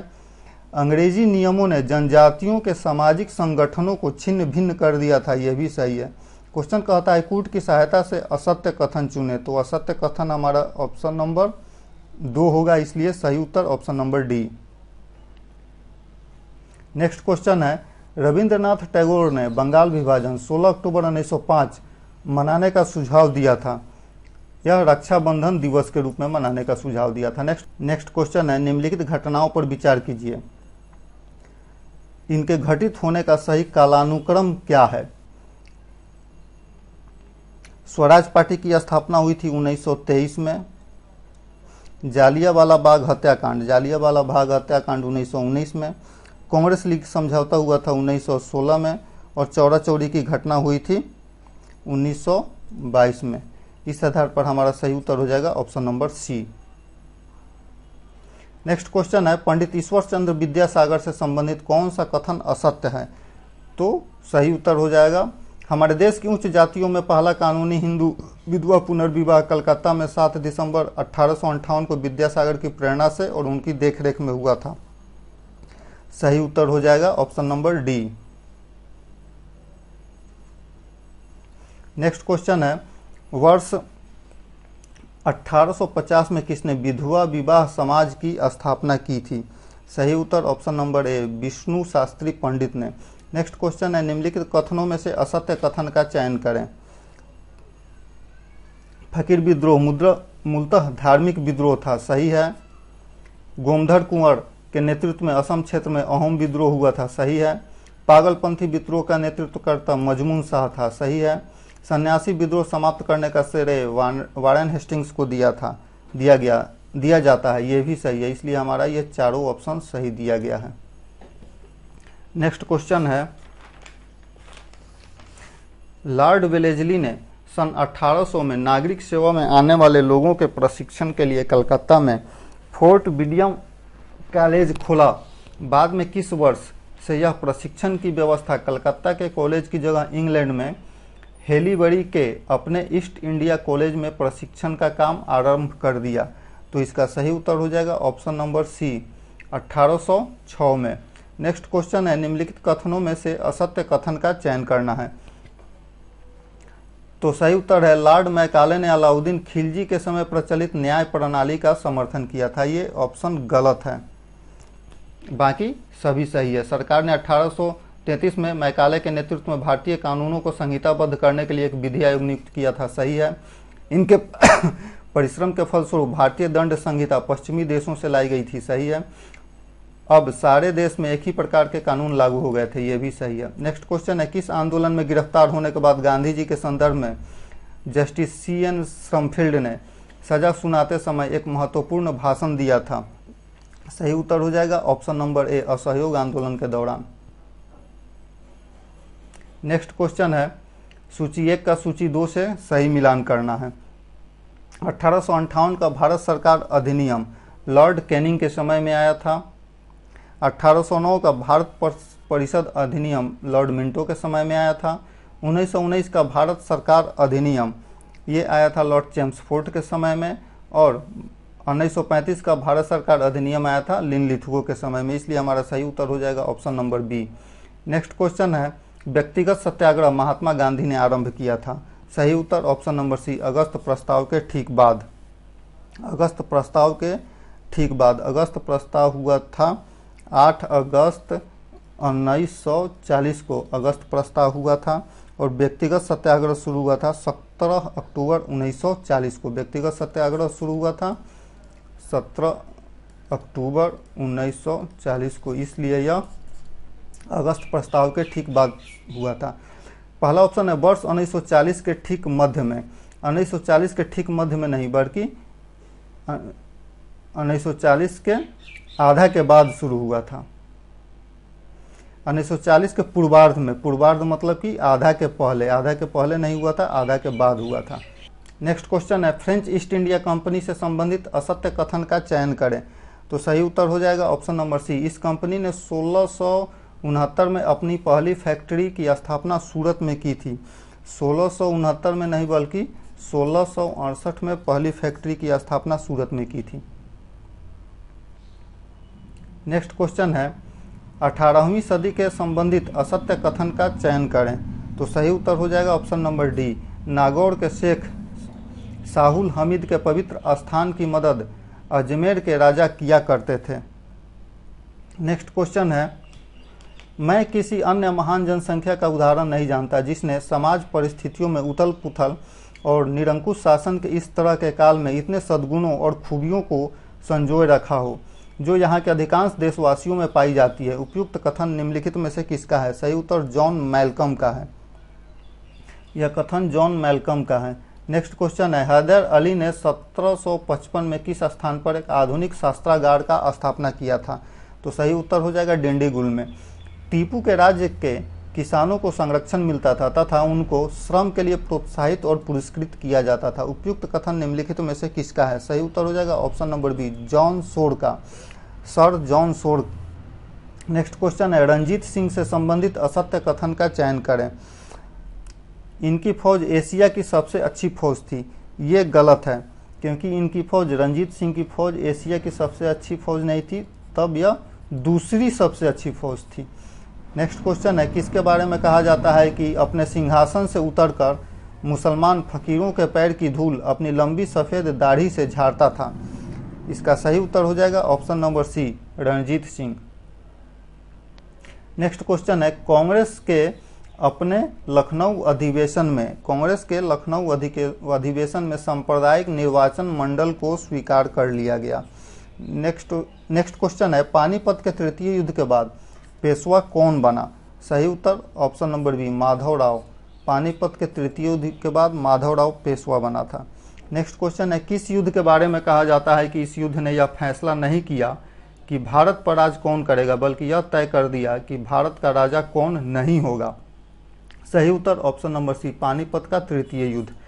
अंग्रेजी नियमों ने जनजातियों के सामाजिक संगठनों को छिन्न भिन्न कर दिया था यह भी सही है क्वेश्चन कहता है कूट की सहायता से असत्य कथन चुने तो असत्य कथन हमारा ऑप्शन नंबर दो होगा इसलिए सही उत्तर option number D next question है रविंद्रनाथ टैगोर ने बंगाल विभाजन 16 अक्टूबर 1905 मनाने का सुझाव दिया था यह रक्षाबंधन दिवस के रूप में मनाने का सुझाव दिया था नेक्स्ट नेक्स्ट क्वेश्चन है निम्नलिखित घटनाओं पर विचार कीजिए इनके घटित होने का सही कालानुक्रम क्या है स्वराज पार्टी की स्थापना हुई थी 1923 में जालियावाला बाग हत्याकांड जालियावाला बाग हत्याकांड 1919 में कांग्रेस लीग समझौता हुआ था 1916 में और चौरा चौरी की घटना हुई थी 1922 में इस आधार पर हमारा सही उत्तर हो जाएगा option number C next question है पंडित ईश्वर चंद्र विद्यासागर से संबंधित कौन सा कथन असत्य है तो सही उत्तर हो जाएगा हमारे देश की उच्च जातियों में पहला कानूनी हिंदू विधवा पुनर्विवाह कलकत्ता में 7 दिसंबर अठारह को विद्यासागर की प्रेरणा से और उनकी देखरेख में हुआ था सही उत्तर हो जाएगा option number D next question है वर्ष 1850 में किसने विधवा विवाह समाज की स्थापना की थी सही उत्तर option number A Vishnu Shastri Pandit ने नेक्स्ट क्वेश्चन है निम्नलिखित कथनों में से असत्य कथन का चयन करें फकीर विद्रोह मुद्रा मूलतः धार्मिक विद्रोह था सही है गोमधर कुंवर के नेतृत्व में असम क्षेत्र में अहोम विद्रोह हुआ था सही है पागलपंथी विद्रोह का नेतृत्व करता मजमून शाह था सही है सन्यासी विद्रोह समाप्त करने का श्रेय वारन हेस्टिंग्स को दिया था दिया गया दिया जाता है ये भी सही है इसलिए हमारा ये चारों ऑप्शन सही दिया गया है नेक्स्ट क्वेश्चन है लॉर्ड वेलेजली ने सन 1800 में नागरिक सेवा में आने वाले लोगों के प्रशिक्षण के लिए कलकत्ता में फोर्ट विलियम कॉलेज खोला बाद में किस वर्ष से यह प्रशिक्षण की व्यवस्था कलकत्ता के कॉलेज की जगह इंग्लैंड में हेलीबड़ी के अपने ईस्ट इंडिया कॉलेज में प्रशिक्षण का काम आरंभ कर दिया तो इसका सही उत्तर हो जाएगा ऑप्शन नंबर सी 1806 में नेक्स्ट क्वेश्चन है निम्नलिखित कथनों में से असत्य कथन का चयन करना है तो सही उत्तर है लॉर्ड मैकाले ने अलाउद्दीन खिलजी के समय प्रचलित न्याय प्रणाली का समर्थन किया था ये ऑप्शन गलत है बाकी सभी सही है सरकार ने अठारह तैंतीस में मैकाले के नेतृत्व में भारतीय कानूनों को संहिताबद्ध करने के लिए एक विधि आयोग नियुक्त किया था सही है इनके [coughs] परिश्रम के फलस्वरूप भारतीय दंड संहिता पश्चिमी देशों से लाई गई थी सही है अब सारे देश में एक ही प्रकार के कानून लागू हो गए थे ये भी सही है नेक्स्ट क्वेश्चन है किस आंदोलन में गिरफ्तार होने के बाद गांधी जी के संदर्भ में जस्टिस सी एन श्रमफील्ड ने सजा सुनाते समय एक महत्वपूर्ण भाषण दिया था सही उत्तर हो जाएगा ऑप्शन नंबर ए असहयोग आंदोलन के दौरान नेक्स्ट क्वेश्चन है सूची एक का सूची दो से सही मिलान करना है अठारह का भारत सरकार अधिनियम लॉर्ड कैनिंग के समय में आया था 1809 का भारत परिषद अधिनियम लॉर्ड मिंटो के समय में आया था 1919 का भारत सरकार अधिनियम ये आया था लॉर्ड चेम्सफोर्ट के समय में और 1935 का भारत सरकार अधिनियम आया था लिन लिथुको के समय में इसलिए हमारा सही उत्तर हो जाएगा option number B next question है व्यक्तिगत सत्याग्रह महात्मा गांधी ने आरंभ किया था सही उत्तर ऑप्शन नंबर सी अगस्त प्रस्ताव के ठीक बाद अगस्त प्रस्ताव के ठीक बाद अगस्त प्रस्ताव हुआ था आठ अगस्त उन्नीस को अगस्त प्रस्ताव हुआ था और व्यक्तिगत सत्याग्रह शुरू हुआ था 17 अक्टूबर 1940 को व्यक्तिगत सत्याग्रह शुरू हुआ था 17 अक्टूबर 1940 को इसलिए यह अगस्त प्रस्ताव के ठीक बाद हुआ था पहला ऑप्शन है वर्ष 1940 के ठीक मध्य में 1940 के ठीक मध्य में नहीं बल्कि 1940 के आधा के बाद शुरू हुआ था 1940 के पूर्वार्ध में पूर्वार्ध मतलब कि आधा के पहले आधा के पहले नहीं हुआ था आधा के बाद हुआ था नेक्स्ट क्वेश्चन है फ्रेंच ईस्ट इंडिया कंपनी से संबंधित असत्य कथन का चयन करें तो सही उत्तर हो जाएगा ऑप्शन नंबर सी इस कंपनी ने सोलह उनहत्तर में अपनी पहली फैक्ट्री की स्थापना सूरत में की थी सोलह में नहीं बल्कि सोलह में पहली फैक्ट्री की स्थापना सूरत में की थी नेक्स्ट क्वेश्चन है अठारहवीं सदी के संबंधित असत्य कथन का चयन करें तो सही उत्तर हो जाएगा ऑप्शन नंबर डी नागौर के शेख शाहुल हमीद के पवित्र स्थान की मदद अजमेर के राजा किया करते थे नेक्स्ट क्वेश्चन है मैं किसी अन्य महान जनसंख्या का उदाहरण नहीं जानता जिसने समाज परिस्थितियों में उथल पुथल और निरंकुश शासन के इस तरह के काल में इतने सद्गुणों और खूबियों को संजोए रखा हो जो यहाँ के अधिकांश देशवासियों में पाई जाती है उपयुक्त कथन निम्नलिखित में से किसका है सही उत्तर जॉन मैलकम का है यह कथन जॉन मैलकम का है नेक्स्ट क्वेश्चन है हैदर अली ने 1755 में किस स्थान पर एक आधुनिक शास्त्रागार का स्थापना किया था तो सही उत्तर हो जाएगा डिंडीगुल में टीपू के राज्य के किसानों को संरक्षण मिलता था तथा उनको श्रम के लिए प्रोत्साहित और पुरस्कृत किया जाता था उपयुक्त कथन निम्नलिखित में से किसका है सही उत्तर हो जाएगा option number B John Shore का sir John Shore next question है रंजीत सिंह से संबंधित असत्य कथन का चयन करें इनकी फौज एशिया की सबसे अच्छी फौज थी ये गलत है क्योंकि इनकी फौज रंजीत सिंह की फौज एशिया की सबसे अच्छी फौज नहीं थी तब यह दूसरी सबसे अच्छी फौज थी नेक्स्ट क्वेश्चन है किसके बारे में कहा जाता है कि अपने सिंहासन से उतरकर मुसलमान फकीरों के पैर की धूल अपनी लंबी सफ़ेद दाढ़ी से झाड़ता था इसका सही उत्तर हो जाएगा option number C Ranjit Singh next question है कांग्रेस के अपने लखनऊ अधिवेशन में कांग्रेस के लखनऊ अधिवेशन में सांप्रदायिक निर्वाचन मंडल को स्वीकार कर लिया गया नेक्स्ट नेक्स्ट क्वेश्चन है पानीपत के तृतीय युद्ध के बाद पेशवा कौन बना सही उत्तर option number B Madhav Rao Panipat के तृतीय युद्ध के बाद माधव राव पेशवा बना था नेक्स्ट क्वेश्चन है किस युद्ध के बारे में कहा जाता है कि इस युद्ध ने यह फैसला नहीं किया कि भारत पर राज कौन करेगा बल्कि यह तय कर दिया कि भारत का राजा कौन नहीं होगा सही उत्तर ऑप्शन नंबर सी पानीपत का तृतीय युद्ध